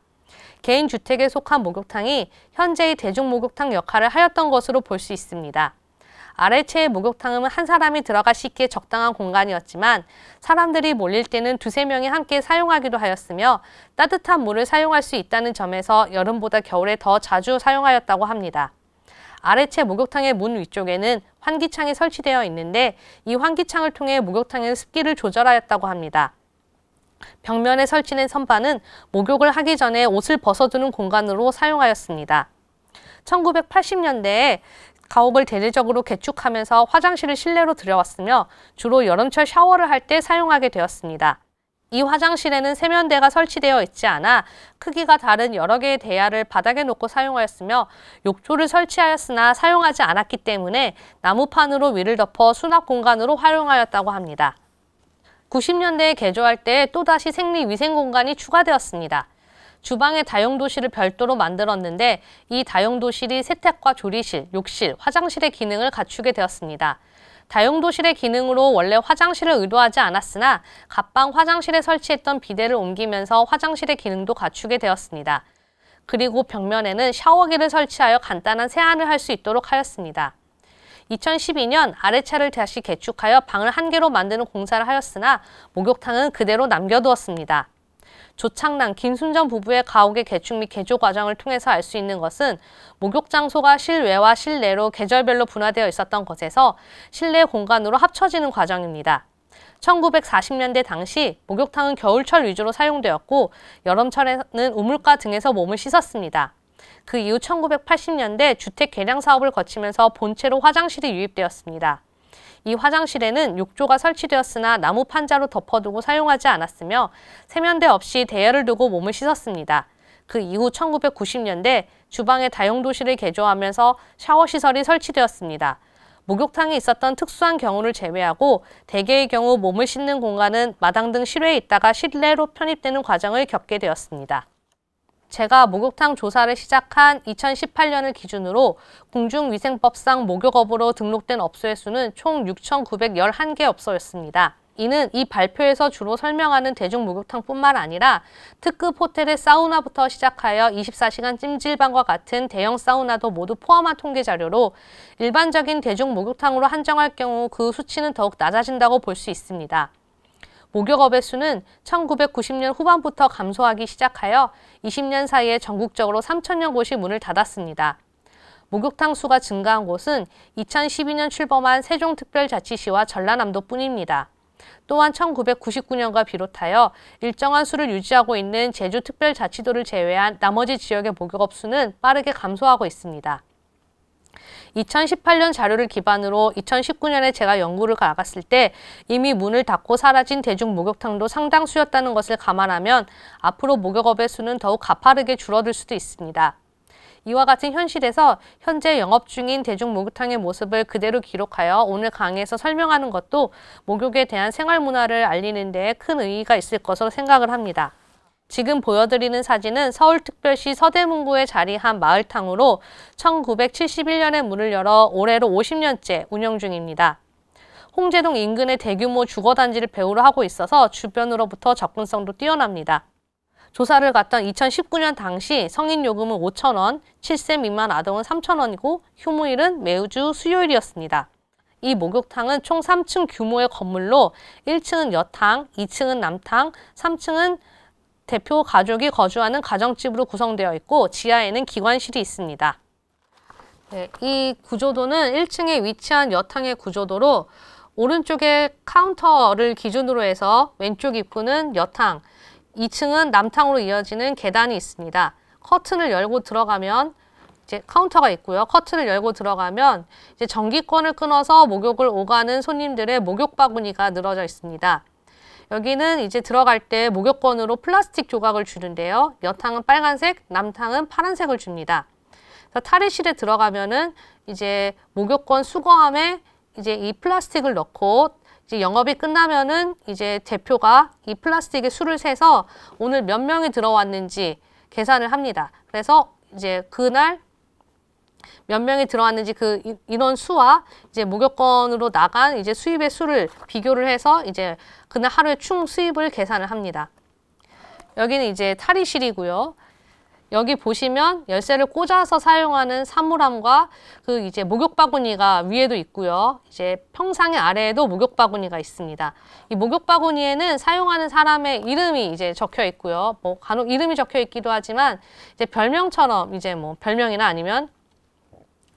개인 주택에 속한 목욕탕이 현재의 대중 목욕탕 역할을 하였던 것으로 볼 수 있습니다. 아래체의 목욕탕은 한 사람이 들어가 쉽게 적당한 공간이었지만 사람들이 몰릴 때는 두세 명이 함께 사용하기도 하였으며 따뜻한 물을 사용할 수 있다는 점에서 여름보다 겨울에 더 자주 사용하였다고 합니다. 아래체 목욕탕의 문 위쪽에는 환기창이 설치되어 있는데 이 환기창을 통해 목욕탕의 습기를 조절하였다고 합니다. 벽면에 설치된 선반은 목욕을 하기 전에 옷을 벗어두는 공간으로 사용하였습니다. 1980년대에 가옥을 대대적으로 개축하면서 화장실을 실내로 들여왔으며 주로 여름철 샤워를 할 때 사용하게 되었습니다. 이 화장실에는 세면대가 설치되어 있지 않아 크기가 다른 여러 개의 대야를 바닥에 놓고 사용하였으며 욕조를 설치하였으나 사용하지 않았기 때문에 나무판으로 위를 덮어 수납 공간으로 활용하였다고 합니다. 90년대에 개조할 때 또다시 생리위생공간이 추가되었습니다. 주방의 다용도실을 별도로 만들었는데 이 다용도실이 세탁과 조리실, 욕실, 화장실의 기능을 갖추게 되었습니다. 다용도실의 기능으로 원래 화장실을 의도하지 않았으나 갑방 화장실에 설치했던 비데를 옮기면서 화장실의 기능도 갖추게 되었습니다. 그리고 벽면에는 샤워기를 설치하여 간단한 세안을 할 수 있도록 하였습니다. 2012년 아래차를 다시 개축하여 방을 한 개로 만드는 공사를 하였으나 목욕탕은 그대로 남겨두었습니다. 조창남, 김순정 부부의 가옥의 개축 및 개조 과정을 통해서 알 수 있는 것은 목욕 장소가 실외와 실내로 계절별로 분화되어 있었던 것에서 실내 공간으로 합쳐지는 과정입니다. 1940년대 당시 목욕탕은 겨울철 위주로 사용되었고 여름철에는 우물가 등에서 몸을 씻었습니다. 그 이후 1980년대 주택 개량 사업을 거치면서 본체로 화장실이 유입되었습니다. 이 화장실에는 욕조가 설치되었으나 나무 판자로 덮어두고 사용하지 않았으며 세면대 없이 대열을 두고 몸을 씻었습니다. 그 이후 1990년대 주방에 다용도실을 개조하면서 샤워시설이 설치되었습니다. 목욕탕에 있었던 특수한 경우를 제외하고 대개의 경우 몸을 씻는 공간은 마당 등 실외에 있다가 실내로 편입되는 과정을 겪게 되었습니다. 제가 목욕탕 조사를 시작한 2018년을 기준으로 공중위생법상 목욕업으로 등록된 업소의 수는 총 6,911개 업소였습니다. 이는 이 발표에서 주로 설명하는 대중목욕탕뿐만 아니라 특급 호텔의 사우나부터 시작하여 24시간 찜질방과 같은 대형 사우나도 모두 포함한 통계 자료로 일반적인 대중목욕탕으로 한정할 경우 그 수치는 더욱 낮아진다고 볼 수 있습니다. 목욕업의 수는 1990년 후반부터 감소하기 시작하여 20년 사이에 전국적으로 3천여 곳이 문을 닫았습니다. 목욕탕 수가 증가한 곳은 2012년 출범한 세종특별자치시와 전라남도뿐입니다. 또한 1999년과 비롯하여 일정한 수를 유지하고 있는 제주특별자치도를 제외한 나머지 지역의 목욕업 수는 빠르게 감소하고 있습니다. 2018년 자료를 기반으로 2019년에 제가 연구를 나갔을 때 이미 문을 닫고 사라진 대중 목욕탕도 상당수였다는 것을 감안하면 앞으로 목욕업의 수는 더욱 가파르게 줄어들 수도 있습니다. 이와 같은 현실에서 현재 영업 중인 대중 목욕탕의 모습을 그대로 기록하여 오늘 강의에서 설명하는 것도 목욕에 대한 생활 문화를 알리는 데 큰 의의가 있을 것으로 생각을 합니다. 지금 보여드리는 사진은 서울특별시 서대문구에 자리한 마을탕으로 1971년에 문을 열어 올해로 50년째 운영 중입니다. 홍제동 인근의 대규모 주거단지를 배후로 하고 있어서 주변으로부터 접근성도 뛰어납니다. 조사를 갔던 2019년 당시 성인 요금은 5천원 7세 미만 아동은 3천원이고 휴무일은 매주 수요일이었습니다. 이 목욕탕은 총 3층 규모의 건물로 1층은 여탕, 2층은 남탕, 3층은 대표 가족이 거주하는 가정집으로 구성되어 있고 지하에는 기관실이 있습니다. 네, 이 구조도는 1층에 위치한 여탕의 구조도로 오른쪽에 카운터를 기준으로 해서 왼쪽 입구는 여탕, 2층은 남탕으로 이어지는 계단이 있습니다. 커튼을 열고 들어가면 이제 카운터가 있고요. 커튼을 열고 들어가면 이제 전기권을 끊어서 목욕을 오가는 손님들의 목욕 바구니가 늘어져 있습니다. 여기는 이제 들어갈 때 목욕권으로 플라스틱 조각을 주는데요. 여탕은 빨간색, 남탕은 파란색을 줍니다. 탈의실에 들어가면은 이제 목욕권 수거함에 이제 이 플라스틱을 넣고 이제 영업이 끝나면은 이제 대표가 이 플라스틱에 수를 세서 오늘 몇 명이 들어왔는지 계산을 합니다. 그래서 이제 그날 몇 명이 들어왔는지 그 인원 수와 이제 목욕권으로 나간 이제 수입의 수를 비교를 해서 이제 그날 하루의 총 수입을 계산을 합니다. 여기는 이제 탈의실이고요. 여기 보시면 열쇠를 꽂아서 사용하는 사물함과 그 이제 목욕 바구니가 위에도 있고요. 이제 평상의 아래에도 목욕 바구니가 있습니다. 이 목욕 바구니에는 사용하는 사람의 이름이 이제 적혀 있고요. 뭐 간혹 이름이 적혀 있기도 하지만 이제 별명처럼 이제 뭐 별명이나 아니면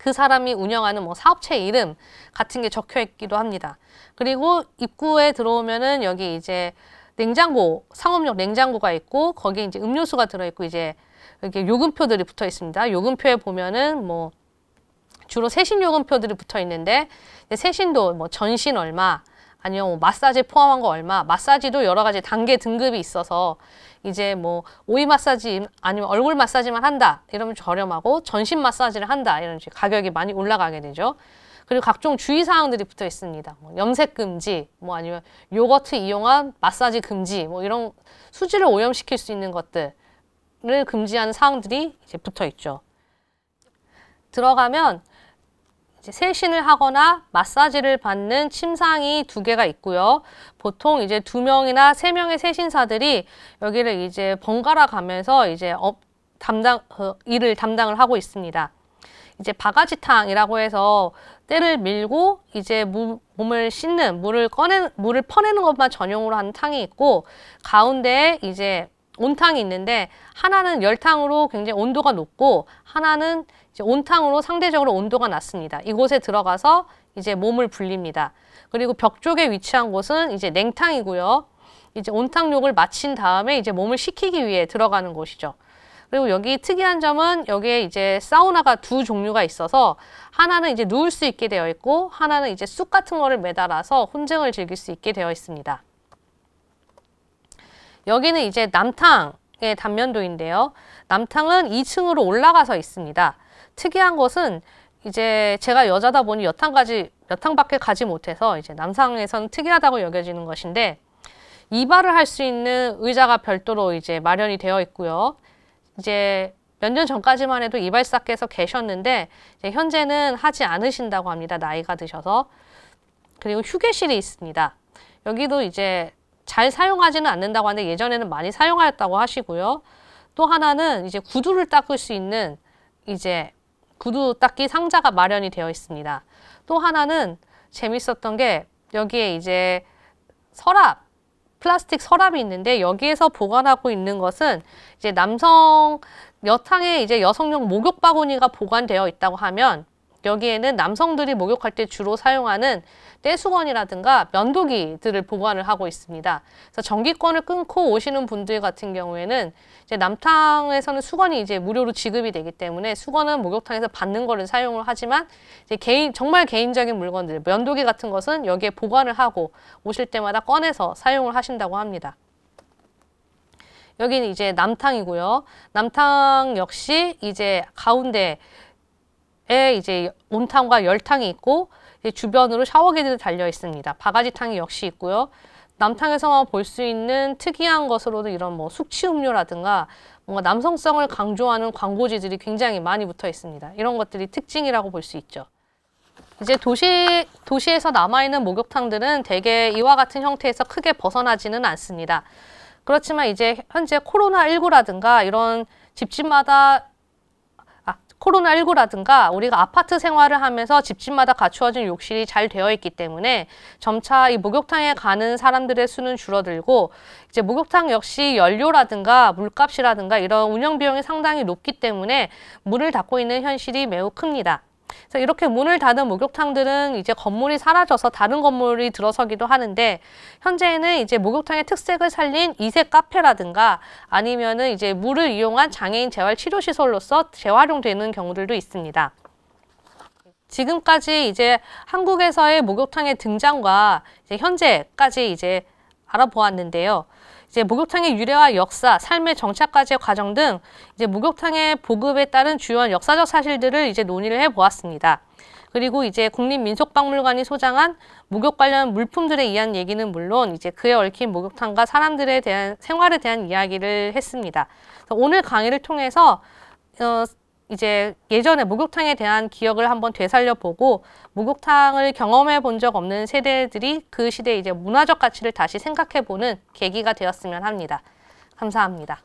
그 사람이 운영하는 뭐 사업체 이름 같은 게 적혀 있기도 합니다. 그리고 입구에 들어오면은 여기 이제 냉장고, 상업용 냉장고가 있고 거기에 이제 음료수가 들어 있고 이제 이렇게 요금표들이 붙어 있습니다. 요금표에 보면은 뭐 주로 세신 요금표들이 붙어 있는데 세신도 뭐 전신 얼마 아니면 뭐 마사지 포함한 거 얼마 마사지도 여러 가지 단계 등급이 있어서 이제 뭐 오이 마사지 아니면 얼굴 마사지만 한다 이러면 저렴하고 전신 마사지를 한다 이런 식으로 가격이 많이 올라가게 되죠. 그리고 각종 주의사항들이 붙어 있습니다. 뭐 염색 금지, 뭐 아니면 요거트 이용한 마사지 금지, 뭐 이런 수질을 오염시킬 수 있는 것들을 금지하는 사항들이 이제 붙어 있죠. 들어가면 이제 세신을 하거나 마사지를 받는 침상이 두 개가 있고요. 보통 이제 두 명이나 세 명의 세신사들이 여기를 이제 번갈아 가면서 이제 업, 담당 어, 일을 담당을 하고 있습니다. 이제 바가지탕이라고 해서 때를 밀고 이제 무, 몸을 씻는 물을 꺼내 물을 퍼내는 것만 전용으로 하는 탕이 있고 가운데 이제 온탕이 있는데 하나는 열탕으로 굉장히 온도가 높고 하나는 온탕으로 상대적으로 온도가 낮습니다. 이곳에 들어가서 이제 몸을 불립니다. 그리고 벽 쪽에 위치한 곳은 이제 냉탕이고요. 이제 온탕욕을 마친 다음에 이제 몸을 식히기 위해 들어가는 곳이죠. 그리고 여기 특이한 점은 여기에 이제 사우나가 두 종류가 있어서 하나는 이제 누울 수 있게 되어 있고 하나는 이제 쑥 같은 거를 매달아서 혼증을 즐길 수 있게 되어 있습니다. 여기는 이제 남탕의 단면도인데요. 남탕은 2층으로 올라가서 있습니다. 특이한 것은 이제 제가 여자다 보니 여탕까지 여탕밖에 가지 못해서 이제 남상에서는 특이하다고 여겨지는 것인데 이발을 할 수 있는 의자가 별도로 이제 마련이 되어 있고요. 이제 몇 년 전까지만 해도 이발사께서 계셨는데 현재는 하지 않으신다고 합니다. 나이가 드셔서. 그리고 휴게실이 있습니다. 여기도 이제 잘 사용하지는 않는다고 하는데 예전에는 많이 사용하였다고 하시고요. 또 하나는 이제 구두를 닦을 수 있는 이제 구두 닦기 상자가 마련이 되어 있습니다. 또 하나는 재밌었던 게 여기에 이제 서랍, 플라스틱 서랍이 있는데 여기에서 보관하고 있는 것은 이제 남성 여탕에 이제 여성용 목욕 바구니가 보관되어 있다고 하면 여기에는 남성들이 목욕할 때 주로 사용하는 떼수건이라든가 면도기들을 보관을 하고 있습니다. 그래서 전기권을 끊고 오시는 분들 같은 경우에는 이제 남탕에서는 수건이 이제 무료로 지급이 되기 때문에 수건은 목욕탕에서 받는 거를 사용을 하지만 이제 개인 정말 개인적인 물건들 면도기 같은 것은 여기에 보관을 하고 오실 때마다 꺼내서 사용을 하신다고 합니다. 여기는 이제 남탕이고요. 남탕 역시 이제 가운데 에 이제 온탕과 열탕이 있고 주변으로 샤워기들이 달려 있습니다. 바가지탕이 역시 있고요. 남탕에서만 볼 수 있는 특이한 것으로도 이런 뭐 숙취 음료라든가 뭔가 남성성을 강조하는 광고지들이 굉장히 많이 붙어 있습니다. 이런 것들이 특징이라고 볼 수 있죠. 이제 도시, 도시에서 남아있는 목욕탕들은 대개 이와 같은 형태에서 크게 벗어나지는 않습니다. 그렇지만 이제 현재 코로나19라든가 이런 집집마다 코로나19라든가 우리가 아파트 생활을 하면서 집집마다 갖추어진 욕실이 잘 되어 있기 때문에 점차 이 목욕탕에 가는 사람들의 수는 줄어들고 이제 목욕탕 역시 연료라든가 물값이라든가 이런 운영 비용이 상당히 높기 때문에 문을 닫고 있는 현실이 매우 큽니다. 그래서 이렇게 문을 닫은 목욕탕들은 이제 건물이 사라져서 다른 건물이 들어서기도 하는데 현재는 에 이제 목욕탕의 특색을 살린 이색 카페라든가 아니면은 이제 물을 이용한 장애인 재활 치료 시설로서 재활용되는 경우들도 있습니다. 지금까지 이제 한국에서의 목욕탕의 등장과 이제 현재까지 이제 알아보았는데요. 이제 목욕탕의 유래와 역사, 삶의 정착까지의 과정 등 이제 목욕탕의 보급에 따른 주요한 역사적 사실들을 이제 논의를 해 보았습니다. 그리고 이제 국립민속박물관이 소장한 목욕 관련 물품들에 의한 얘기는 물론 이제 그에 얽힌 목욕탕과 사람들에 대한 생활에 대한 이야기를 했습니다. 오늘 강의를 통해서 어, 이제 예전에 목욕탕에 대한 기억을 한번 되살려 보고 목욕탕을 경험해 본 적 없는 세대들이 그 시대의 이제 문화적 가치를 다시 생각해 보는 계기가 되었으면 합니다. 감사합니다.